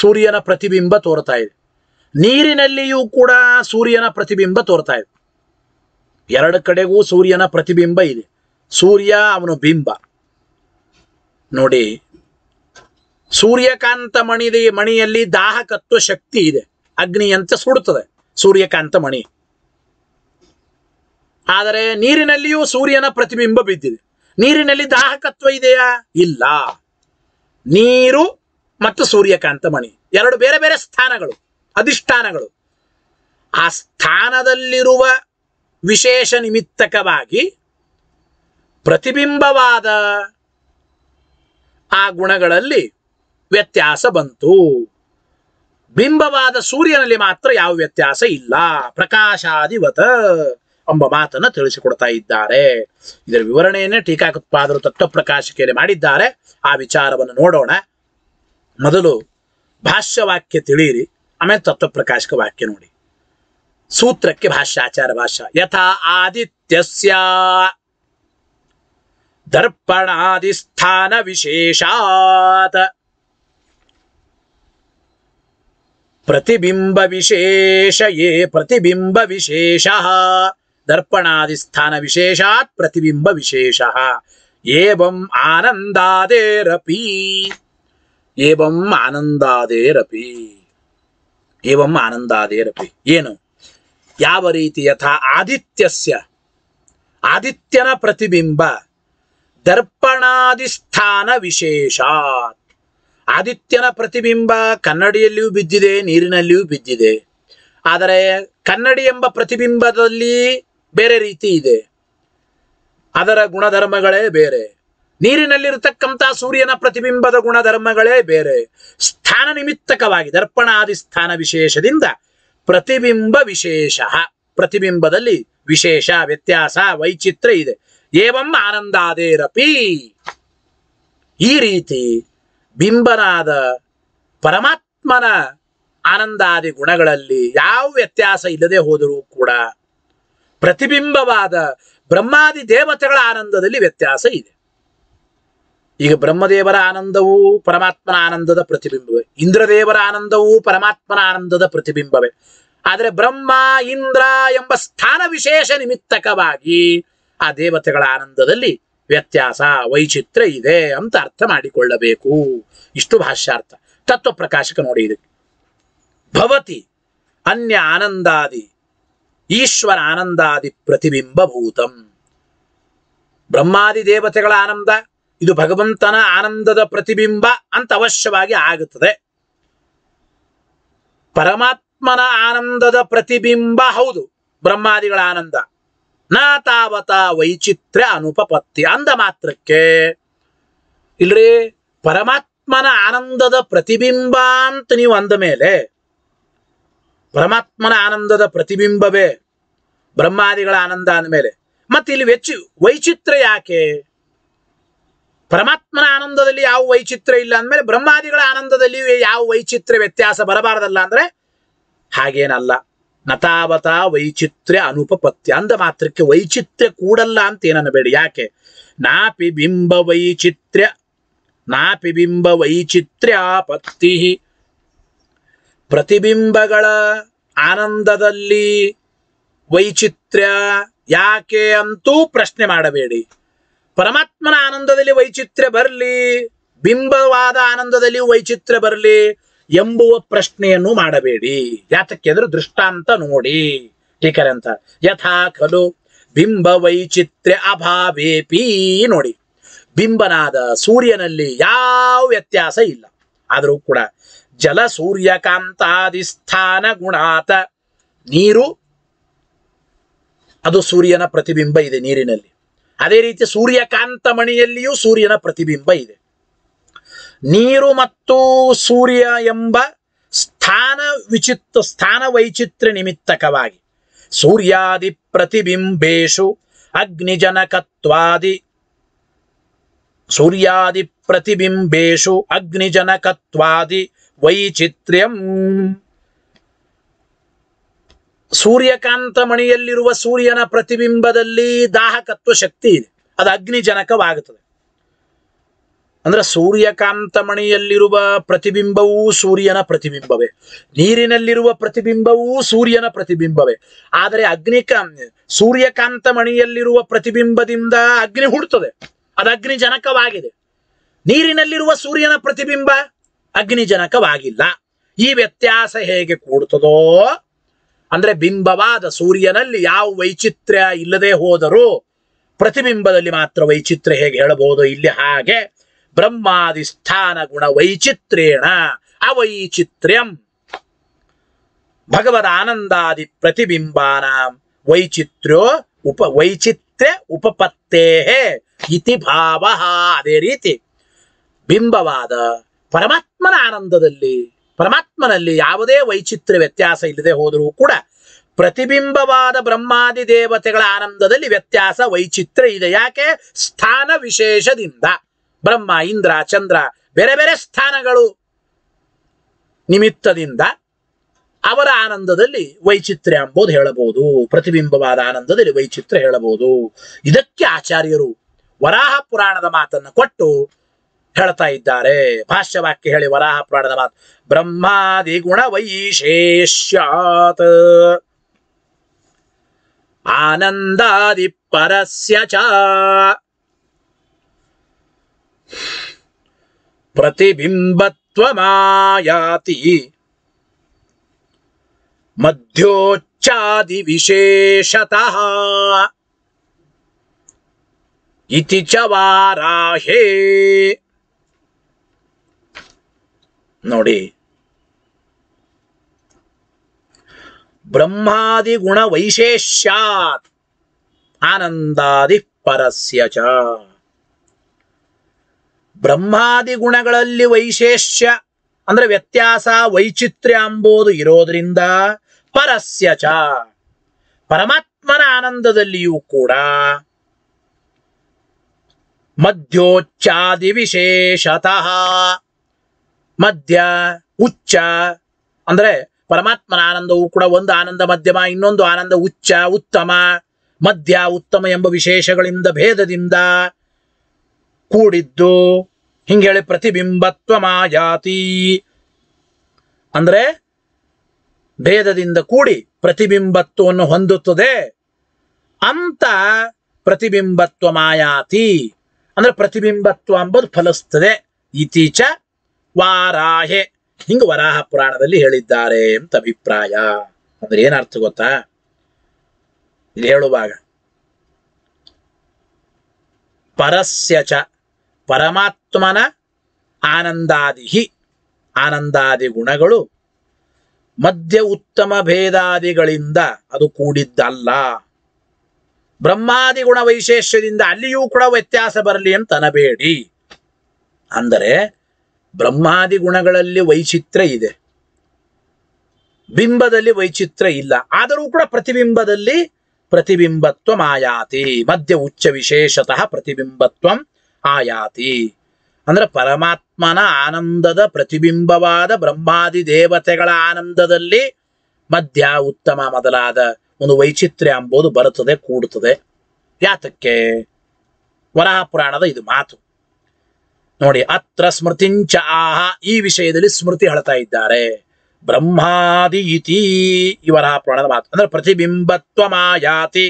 ಸೂರ್ಯನ ಪ್ರತಿಬಿಂಬ ತೋರ್ತಾ ಇದೆ ನೀರಿನಲ್ಲಿಯೂ ಕೂಡ ಸೂರ್ಯನ ಪ್ರತಿಬಿಂಬ ತೋರ್ತಾ ಇದೆ ಎರಡು ಕಡೆಗೂ ಸೂರ್ಯನ ಪ್ರತಿಬಿಂಬ ಇದೆ ಸೂರ್ಯ ಅವನು ಬಿಂಬ ನೋಡಿ ಸೂರ್ಯಕಾಂತ ಮಣಿದ ಮಣಿಯಲ್ಲಿ ದಾಹಕತ್ವ ಶಕ್ತಿ ಇದೆ ಅಗ್ನಿಯಂತೆ ಸುಡುತ್ತದೆ ಸೂರ್ಯಕಾಂತ ಮಣಿ ಆದರೆ ನೀರಿನಲ್ಲಿಯೂ ಸೂರ್ಯನ ಪ್ರತಿಬಿಂಬ ಬಿದ್ದಿದೆ ನೀರಿನಲ್ಲಿ ದಾಹಕತ್ವ ಇದೆಯಾ ಇಲ್ಲ ನೀರು ಮತ್ತು ಸೂರ್ಯಕಾಂತ ಮಣಿ ಎರಡು ಬೇರೆ ಬೇರೆ ಸ್ಥಾನಗಳು ಅಧಿಷ್ಠಾನಗಳು ಆ ಸ್ಥಾನದಲ್ಲಿರುವ ವಿಶೇಷ ನಿಮಿತ್ತಕವಾಗಿ ಪ್ರತಿಬಿಂಬವಾದ ಆ ಗುಣಗಳಲ್ಲಿ ವ್ಯತ್ಯಾಸ ಬಂತು ಬಿಂಬವಾದ ಸೂರ್ಯನಲ್ಲಿ ಮಾತ್ರ ಯಾವ ವ್ಯತ್ಯಾಸ ಇಲ್ಲ ಪ್ರಕಾಶಾದಿವತ ಎಂಬ ಮಾತನ್ನ ತಿಳಿಸಿಕೊಡ್ತಾ ಇದ್ದಾರೆ ಇದರ ವಿವರಣೆಯನ್ನೇ ಟೀಕಾಕೃತ್ಪಾದರು ತತ್ವ ಪ್ರಕಾಶಿಕೆಯಲ್ಲಿ ಮಾಡಿದ್ದಾರೆ ಆ ವಿಚಾರವನ್ನು ನೋಡೋಣ ಮೊದಲು ಭಾಷ್ಯವಾಕ್ಯ ತಿಳಿಯಿರಿ ಆಮೇಲೆ ತತ್ವ ಪ್ರಕಾಶಕ ವಾಕ್ಯ ನೋಡಿ ಸೂತ್ರಕ್ಕೆ ಭಾಷ್ಯಾಚಾರ ಭಾಷ್ಯ ಯಥಾ ಆದಿತ್ಯಸ್ಯ ದರ್ಪಣಾದಿ ಸ್ಥಾನ ವಿಶೇಷಾತ್ प्रतिबिंब विशेष ये प्रतिबिंबविशेषः दर्पणादिस्थानविशेषात् प्रतिबिम्बविशेषः एवम् आनन्दादेरपि एवम् आनन्दादेरपि एवम् ಆನಂದಾದೇರಪಿ ಏನು ಯಾವ ರೀತಿ ಯಥಾ ಆದಿತ್ಯಸ್ಯ ಆದಿತ್ಯನ ಪ್ರತಿಬಿಂಬ ದರ್ಪಣಾದಿಸ್ಥಾನ ವಿಶೇಷಾತ್ ಆದಿತ್ಯನ ಪ್ರತಿಬಿಂಬ ಕನ್ನಡಿಯಲ್ಲಿಯೂ ಬಿದ್ದಿದೆ ನೀರಿನಲ್ಲಿಯೂ ಬಿದ್ದಿದೆ ಆದರೆ ಕನ್ನಡಿ ಎಂಬ ಪ್ರತಿಬಿಂಬದಲ್ಲಿ ಬೇರೆ ರೀತಿ ಇದೆ ಅದರ ಗುಣಧರ್ಮಗಳೇ ಬೇರೆ ನೀರಿನಲ್ಲಿರತಕ್ಕಂಥ ಸೂರ್ಯನ ಪ್ರತಿಬಿಂಬದ ಗುಣಧರ್ಮಗಳೇ ಬೇರೆ ಸ್ಥಾನ ನಿಮಿತ್ತಕವಾಗಿ ದರ್ಪಣಾದಿ ಸ್ಥಾನ ವಿಶೇಷದಿಂದ ಪ್ರತಿಬಿಂಬ ವಿಶೇಷ ಪ್ರತಿಬಿಂಬದಲ್ಲಿ ವಿಶೇಷ ವ್ಯತ್ಯಾಸ ವೈಚಿತ್ರ ಇದೆ ಏವಂ ಆನಂದಾದೇರಪಿ ಈ ರೀತಿ ಬಿಂಬನಾದ ಪರಮಾತ್ಮನ ಆನಂದಾದಿ ಗುಣಗಳಲ್ಲಿ ಯಾವ ವ್ಯತ್ಯಾಸ ಇಲ್ಲದೆ ಹೋದರೂ ಕೂಡ ಪ್ರತಿಬಿಂಬವಾದ ಬ್ರಹ್ಮಾದಿ ದೇವತೆಗಳ ಆನಂದದಲ್ಲಿ ವ್ಯತ್ಯಾಸ ಇದೆ ಈಗ ಬ್ರಹ್ಮದೇವರ ಆನಂದವೂ ಪರಮಾತ್ಮನ ಆನಂದದ ಪ್ರತಿಬಿಂಬವೇ ಇಂದ್ರದೇವರ ಆನಂದವೂ ಪರಮಾತ್ಮನ ಆನಂದದ ಪ್ರತಿಬಿಂಬವೇ ಆದರೆ ಬ್ರಹ್ಮ ಇಂದ್ರ ಎಂಬ ಸ್ಥಾನ ವಿಶೇಷ ನಿಮಿತ್ತಕವಾಗಿ ಆ ದೇವತೆಗಳ ಆನಂದದಲ್ಲಿ ವ್ಯತ್ಯಾಸ ವೈಚಿತ್ರ ಇದೆ ಅಂತ ಅರ್ಥ ಮಾಡಿಕೊಳ್ಳಬೇಕು ಇಷ್ಟು ಭಾಷ್ಯಾರ್ಥ ತತ್ವ ಪ್ರಕಾಶಕ ನೋಡಿ ಇದಕ್ಕೆ ಭವತಿ ಅನ್ಯ ಆನಂದಾದಿ ಈಶ್ವರ ಆನಂದಾದಿ ಪ್ರತಿಬಿಂಬಭೂತಂ ಬ್ರಹ್ಮಾದಿ ದೇವತೆಗಳ ಆನಂದ ಇದು ಭಗವಂತನ ಆನಂದದ ಪ್ರತಿಬಿಂಬ ಅಂತ ಅವಶ್ಯವಾಗಿ ಆಗುತ್ತದೆ ಪರಮಾತ್ಮನ ಆನಂದದ ಪ್ರತಿಬಿಂಬ ಹೌದು ಬ್ರಹ್ಮಾದಿಗಳ ಆನಂದ ನಾತಾವತ ತಾವತ ವೈಚಿತ್ರ್ಯ ಅನುಪಪತ್ತಿ ಅಂದ ಮಾತ್ರಕ್ಕೆ ಇಲ್ರಿ ಪರಮಾತ್ಮನ ಆನಂದದ ಪ್ರತಿಬಿಂಬ ಅಂತ ನೀವು ಅಂದ ಮೇಲೆ ಪರಮಾತ್ಮನ ಆನಂದದ ಪ್ರತಿಬಿಂಬವೇ ಬ್ರಹ್ಮಾದಿಗಳ ಆನಂದ ಅಂದಮೇಲೆ ಮತ್ತೆ ಇಲ್ಲಿ ವೆಚ್ಚ ವೈಚಿತ್ರ್ಯ ಯಾಕೆ ಪರಮಾತ್ಮನ ಆನಂದದಲ್ಲಿ ಯಾವ ವೈಚಿತ್ರ್ಯ ಇಲ್ಲ ಅಂದಮೇಲೆ ಬ್ರಹ್ಮಾದಿಗಳ ಆನಂದದಲ್ಲಿ ಯಾವ ವೈಚಿತ್ರ್ಯ ವ್ಯತ್ಯಾಸ ಬರಬಾರದಲ್ಲ ಅಂದ್ರೆ ಹಾಗೇನಲ್ಲ ನತಾವತ ವೈಚಿತ್ರ್ಯ ಅನುಪಪತ್ಯ ಅಂದ ಮಾತ್ರಕ್ಕೆ ವೈಚಿತ್ರ್ಯ ಕೂಡಲ್ಲ ಅಂತ ಏನನ್ನಬೇಡಿ ಯಾಕೆ ನಾಪಿ ಬಿಂಬ ವೈಚಿತ್ರ್ಯ ನಾಪಿ ಬಿಂಬ ವೈಚಿತ್ರ್ಯ ಪತ್ತಿ ಪ್ರತಿಬಿಂಬಗಳ ಆನಂದದಲ್ಲಿ ವೈಚಿತ್ರ್ಯ ಯಾಕೆ ಅಂತೂ ಪ್ರಶ್ನೆ ಮಾಡಬೇಡಿ ಪರಮಾತ್ಮನ ಆನಂದದಲ್ಲಿ ವೈಚಿತ್ರ್ಯ ಬರಲಿ ಬಿಂಬವಾದ ಆನಂದದಲ್ಲಿ ವೈಚಿತ್ರ್ಯ ಬರಲಿ ಎಂಬುವ ಪ್ರಶ್ನೆಯನ್ನು ಮಾಡಬೇಡಿ ಅಂದ್ರೆ ದೃಷ್ಟಾಂತ ನೋಡಿ ಟೀಕರೆ ಅಂತ ಯಥಾ ಖಲು ಬಿಂಬ ವೈಚಿತ್ರ್ಯ ಅಭಾವೇಪಿ ನೋಡಿ ಬಿಂಬನಾದ ಸೂರ್ಯನಲ್ಲಿ ಯಾವ ವ್ಯತ್ಯಾಸ ಇಲ್ಲ ಆದರೂ ಕೂಡ ಜಲ ಸ್ಥಾನ ಗುಣಾತ ನೀರು ಅದು ಸೂರ್ಯನ ಪ್ರತಿಬಿಂಬ ಇದೆ ನೀರಿನಲ್ಲಿ ಅದೇ ರೀತಿ ಸೂರ್ಯಕಾಂತ ಮಣಿಯಲ್ಲಿಯೂ ಸೂರ್ಯನ ಪ್ರತಿಬಿಂಬ ಇದೆ ನೀರು ಮತ್ತು ಸೂರ್ಯ ಎಂಬ ಸ್ಥಾನ ವಿಚಿತ್ರ ಸ್ಥಾನ ವೈಚಿತ್ರ ನಿಮಿತ್ತಕವಾಗಿ ಸೂರ್ಯಾದಿ ಪ್ರತಿಬಿಂಬೇಶು ಅಗ್ನಿಜನಕತ್ವಾದಿ ಸೂರ್ಯಾದಿ ಪ್ರತಿಬಿಂಬೇಶು ಅಗ್ನಿಜನಕತ್ವಾದಿ ವೈಚಿತ್ರ್ಯಂ ಸೂರ್ಯಕಾಂತ ಮಣಿಯಲ್ಲಿರುವ ಸೂರ್ಯನ ಪ್ರತಿಬಿಂಬದಲ್ಲಿ ದಾಹಕತ್ವ ಶಕ್ತಿ ಇದೆ ಅದು ಅಗ್ನಿಜನಕವಾಗುತ್ತದೆ ಅಂದ್ರೆ ಸೂರ್ಯಕಾಂತ ಮಣಿಯಲ್ಲಿರುವ ಪ್ರತಿಬಿಂಬವೂ ಸೂರ್ಯನ ಪ್ರತಿಬಿಂಬವೇ ನೀರಿನಲ್ಲಿರುವ ಪ್ರತಿಬಿಂಬವೂ ಸೂರ್ಯನ ಪ್ರತಿಬಿಂಬವೇ ಆದರೆ ಅಗ್ನಿಕ ಸೂರ್ಯಕಾಂತ ಮಣಿಯಲ್ಲಿರುವ ಪ್ರತಿಬಿಂಬದಿಂದ ಅಗ್ನಿ ಹುಡ್ತದೆ ಅದು ಅಗ್ನಿಜನಕವಾಗಿದೆ ನೀರಿನಲ್ಲಿರುವ ಸೂರ್ಯನ ಪ್ರತಿಬಿಂಬ ಅಗ್ನಿಜನಕವಾಗಿಲ್ಲ ಈ ವ್ಯತ್ಯಾಸ ಹೇಗೆ ಕೂಡುತ್ತದೋ ಅಂದ್ರೆ ಬಿಂಬವಾದ ಸೂರ್ಯನಲ್ಲಿ ಯಾವ ವೈಚಿತ್ರ್ಯ ಇಲ್ಲದೆ ಹೋದರೂ ಪ್ರತಿಬಿಂಬದಲ್ಲಿ ಮಾತ್ರ ವೈಚಿತ್ರ್ಯ ಹೇಗೆ ಹೇಳಬಹುದು ಇಲ್ಲಿ ಹಾಗೆ ಬ್ರಹ್ಮಾದಿ ಸ್ಥಾನ ಗುಣ ವೈಚಿತ್ರೇಣ ಅವೈಚಿತ್ರ್ಯಂ ಭಗವದ ಆನಂದಾದಿ ಪ್ರತಿಬಿಂಬಾನ ವೈಚಿತ್ರ್ಯೋ ಉಪ ವೈಚಿತ್ರ್ಯ ಉಪಪತ್ತೇ ಇತಿ ಭಾವ ಅದೇ ರೀತಿ ಬಿಂಬವಾದ ಪರಮಾತ್ಮನ ಆನಂದದಲ್ಲಿ ಪರಮಾತ್ಮನಲ್ಲಿ ಯಾವುದೇ ವೈಚಿತ್ರ ವ್ಯತ್ಯಾಸ ಇಲ್ಲದೆ ಹೋದರೂ ಕೂಡ ಪ್ರತಿಬಿಂಬವಾದ ಬ್ರಹ್ಮಾದಿ ದೇವತೆಗಳ ಆನಂದದಲ್ಲಿ ವ್ಯತ್ಯಾಸ ವೈಚಿತ್ರ್ಯ ಇದೆ ಯಾಕೆ ಸ್ಥಾನ ವಿಶೇಷದಿಂದ ಬ್ರಹ್ಮ ಇಂದ್ರ ಚಂದ್ರ ಬೇರೆ ಬೇರೆ ಸ್ಥಾನಗಳು ನಿಮಿತ್ತದಿಂದ ಅವರ ಆನಂದದಲ್ಲಿ ವೈಚಿತ್ರ್ಯ ಎಂಬುದು ಹೇಳಬಹುದು ಪ್ರತಿಬಿಂಬವಾದ ಆನಂದದಲ್ಲಿ ವೈಚಿತ್ರ್ಯ ಹೇಳಬಹುದು ಇದಕ್ಕೆ ಆಚಾರ್ಯರು ವರಾಹ ಪುರಾಣದ ಮಾತನ್ನು ಕೊಟ್ಟು ಹೇಳ್ತಾ ಇದ್ದಾರೆ ಭಾಷ್ಯವಾಕ್ಯ ಹೇಳಿ ವರಾಹ ಪುರಾಣದ ಮಾತು ಬ್ರಹ್ಮಾದಿ ಗುಣ ವೈಶೇಷ್ಯಾತ್ ಆನಂದಾದಿ ಪರಸ್ಯ ಚ प्रतिबिम्बत्वमायाति मध्योच्चादिविशेषतः इति च वाराहे नोडी ब्रह्मादिगुणवैशेष्यात् ಗುಣ ವೈಶೇಷ್ಯಾತ್ ಆನಂದಾದಿ ಬ್ರಹ್ಮಾದಿ ಗುಣಗಳಲ್ಲಿ ವೈಶೇಷ್ಯ ಅಂದ್ರೆ ವ್ಯತ್ಯಾಸ ವೈಚಿತ್ರ್ಯ ಅಂಬೋದು ಇರೋದ್ರಿಂದ ಪರಸ್ಯ ಚ ಪರಮಾತ್ಮನ ಆನಂದದಲ್ಲಿಯೂ ಕೂಡ ಮಧ್ಯೋಚ್ಚಾದಿ ವಿಶೇಷತಃ ಮಧ್ಯ ಉಚ್ಚ ಅಂದ್ರೆ ಪರಮಾತ್ಮನ ಆನಂದವು ಕೂಡ ಒಂದು ಆನಂದ ಮಧ್ಯಮ ಇನ್ನೊಂದು ಆನಂದ ಉಚ್ಚ ಉತ್ತಮ ಮಧ್ಯ ಉತ್ತಮ ಎಂಬ ವಿಶೇಷಗಳಿಂದ ಭೇದದಿಂದ ಕೂಡಿದ್ದು ಹಿಂಗೆ ಹೇಳಿ ಪ್ರತಿಬಿಂಬತ್ವ ಮಾಯಾತಿ ಅಂದರೆ ಭೇದದಿಂದ ಕೂಡಿ ಪ್ರತಿಬಿಂಬತ್ವವನ್ನು ಹೊಂದುತ್ತದೆ ಅಂತ ಪ್ರತಿಬಿಂಬತ್ವ ಮಾಯಾತಿ ಅಂದರೆ ಪ್ರತಿಬಿಂಬತ್ವ ಅಂಬುದು ಫಲಿಸ್ತದೆ ಇತೀಚ ವಾರಾಹೆ ಹಿಂಗೆ ವರಾಹ ಪುರಾಣದಲ್ಲಿ ಹೇಳಿದ್ದಾರೆ ಅಂತ ಅಭಿಪ್ರಾಯ ಅಂದ್ರೆ ಏನರ್ಥ ಗೊತ್ತಾ ಇದು ಹೇಳುವಾಗ ಪರಸ್ಯ ಚ ಪರಮಾತ್ಮನ ಆನಂದಾದಿ ಆನಂದಾದಿ ಗುಣಗಳು ಮಧ್ಯ ಉತ್ತಮ ಭೇದಾದಿಗಳಿಂದ ಅದು ಕೂಡಿದ್ದಲ್ಲ ಬ್ರಹ್ಮಾದಿ ಗುಣ ವೈಶೇಷ್ಯದಿಂದ ಅಲ್ಲಿಯೂ ಕೂಡ ವ್ಯತ್ಯಾಸ ಬರಲಿ ಅಂತ ಅನಬೇಡಿ ಅಂದರೆ ಬ್ರಹ್ಮಾದಿ ಗುಣಗಳಲ್ಲಿ ವೈಚಿತ್ರ ಇದೆ ಬಿಂಬದಲ್ಲಿ ವೈಚಿತ್ರ್ಯ ಇಲ್ಲ ಆದರೂ ಕೂಡ ಪ್ರತಿಬಿಂಬದಲ್ಲಿ ಪ್ರತಿಬಿಂಬತ್ವ ಮಾಯಾತಿ ಮಧ್ಯ ಉಚ್ಚ ವಿಶೇಷತಃ ಪ್ರತಿಬಿಂಬತ್ವಂ ಆಯಾತಿ ಅಂದ್ರೆ ಪರಮಾತ್ಮನ ಆನಂದದ ಪ್ರತಿಬಿಂಬವಾದ ಬ್ರಹ್ಮಾದಿ ದೇವತೆಗಳ ಆನಂದದಲ್ಲಿ ಮಧ್ಯ ಉತ್ತಮ ಮೊದಲಾದ ಒಂದು ವೈಚಿತ್ರ್ಯ ಎಂಬುದು ಬರುತ್ತದೆ ಕೂಡುತ್ತದೆ ಯಾತಕ್ಕೆ ವರಹ ಪುರಾಣದ ಇದು ಮಾತು ನೋಡಿ ಅತ್ರ ಸ್ಮೃತಿಂಚ ಆಹ ಈ ವಿಷಯದಲ್ಲಿ ಸ್ಮೃತಿ ಹೇಳ್ತಾ ಇದ್ದಾರೆ ಬ್ರಹ್ಮಾದಿ ಇತಿ ಈ ವರಹ ಪುರಾಣದ ಮಾತು ಅಂದ್ರೆ ಪ್ರತಿಬಿಂಬತ್ವ ಮಾಯಾತಿ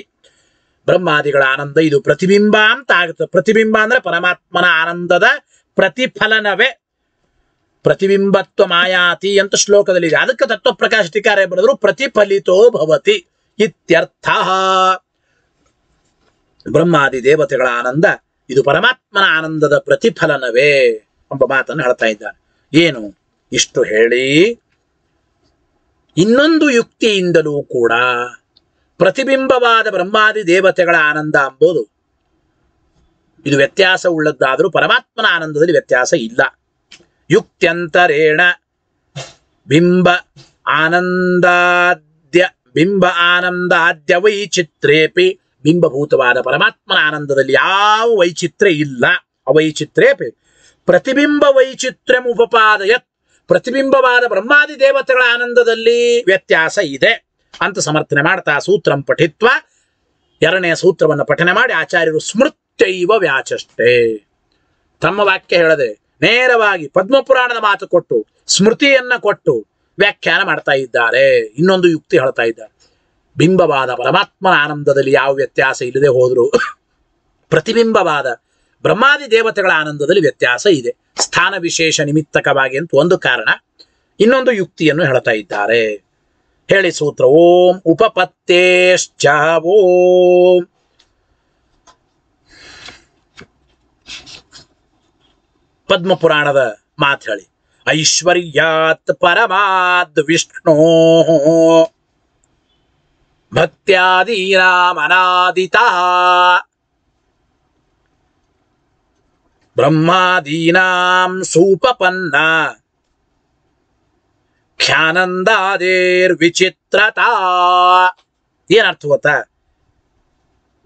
ಬ್ರಹ್ಮಾದಿಗಳ ಆನಂದ ಇದು ಪ್ರತಿಬಿಂಬ ಅಂತ ಆಗುತ್ತೆ ಪ್ರತಿಬಿಂಬ ಅಂದ್ರೆ ಪರಮಾತ್ಮನ ಆನಂದದ ಪ್ರತಿಫಲನವೇ ಪ್ರತಿಬಿಂಬತ್ವ ಮಾಯಾತಿ ಅಂತ ಇದೆ ಅದಕ್ಕೆ ಪ್ರಕಾಶ ಟೀಕಾರ ಬರೆದ್ರು ಪ್ರತಿಫಲಿತೋ ಭವತಿ ಇತ್ಯರ್ಥ ಬ್ರಹ್ಮಾದಿ ದೇವತೆಗಳ ಆನಂದ ಇದು ಪರಮಾತ್ಮನ ಆನಂದದ ಪ್ರತಿಫಲನವೇ ಎಂಬ ಮಾತನ್ನು ಹೇಳ್ತಾ ಇದ್ದಾನೆ ಏನು ಇಷ್ಟು ಹೇಳಿ ಇನ್ನೊಂದು ಯುಕ್ತಿಯಿಂದಲೂ ಕೂಡ ಪ್ರತಿಬಿಂಬವಾದ ಬ್ರಹ್ಮಾದಿ ದೇವತೆಗಳ ಆನಂದ ಅಂಬೋದು ಇದು ವ್ಯತ್ಯಾಸ ಉಳ್ಳದ್ದಾದರೂ ಪರಮಾತ್ಮನ ಆನಂದದಲ್ಲಿ ವ್ಯತ್ಯಾಸ ಇಲ್ಲ ಯುಕ್ತ್ಯಂತರೇಣ ಬಿಂಬ ಆನಂದಾದ್ಯ ಬಿಂಬ ಆನಂದಾದ್ಯ ವೈಚಿತ್ರೇಪಿ ಬಿಂಬಭೂತವಾದ ಪರಮಾತ್ಮನ ಆನಂದದಲ್ಲಿ ಯಾವ ವೈಚಿತ್ರ್ಯ ಇಲ್ಲ ಅವೈಚಿತ್ರೇಪಿ ಪ್ರತಿಬಿಂಬ ವೈಚಿತ್ರ್ಯಂ ಉಪಪಾದಯತ್ ಪ್ರತಿಬಿಂಬವಾದ ಬ್ರಹ್ಮಾದಿ ದೇವತೆಗಳ ಆನಂದದಲ್ಲಿ ವ್ಯತ್ಯಾಸ ಇದೆ ಅಂತ ಸಮರ್ಥನೆ ಮಾಡ್ತಾ ಸೂತ್ರಂ ಪಠಿತ್ವ ಎರಡನೆಯ ಸೂತ್ರವನ್ನು ಪಠನೆ ಮಾಡಿ ಆಚಾರ್ಯರು ಸ್ಮೃತ್ಯೈವ ವ್ಯಾಚಷ್ಟೇ ತಮ್ಮ ವಾಕ್ಯ ಹೇಳದೆ ನೇರವಾಗಿ ಪದ್ಮಪುರಾಣದ ಮಾತು ಕೊಟ್ಟು ಸ್ಮೃತಿಯನ್ನ ಕೊಟ್ಟು ವ್ಯಾಖ್ಯಾನ ಮಾಡ್ತಾ ಇದ್ದಾರೆ ಇನ್ನೊಂದು ಯುಕ್ತಿ ಹೇಳ್ತಾ ಇದ್ದಾರೆ ಬಿಂಬವಾದ ಪರಮಾತ್ಮನ ಆನಂದದಲ್ಲಿ ಯಾವ ವ್ಯತ್ಯಾಸ ಇಲ್ಲದೆ ಹೋದ್ರು ಪ್ರತಿಬಿಂಬವಾದ ಬ್ರಹ್ಮಾದಿ ದೇವತೆಗಳ ಆನಂದದಲ್ಲಿ ವ್ಯತ್ಯಾಸ ಇದೆ ಸ್ಥಾನ ವಿಶೇಷ ನಿಮಿತ್ತಕವಾಗಿ ಅಂತ ಒಂದು ಕಾರಣ ಇನ್ನೊಂದು ಯುಕ್ತಿಯನ್ನು ಹೇಳ್ತಾ ಇದ್ದಾರೆ ಹೇಳಿ ಸೂತ್ರ ಓಂ ಉಪಪತ್ತೇಶ್ಚ ಓಂ ಪದ್ಮಪುರಾಣದ ಮಾತು ಹೇಳಿ ಐಶ್ವರ್ಯಾತ್ ಪರಮಾದ್ ವಿಷ್ಣು ಭಕ್ತ್ಯಾದೀನಾಮನಾದಿತ ಬ್ರಹ್ಮಾದೀನಾಂ ಸೂಪಪನ್ನ ಖ್ಯಾನಂದಾದೇರ್ ವಿಚಿತ್ರತಾ ಏನರ್ಥ ಗೊತ್ತಾ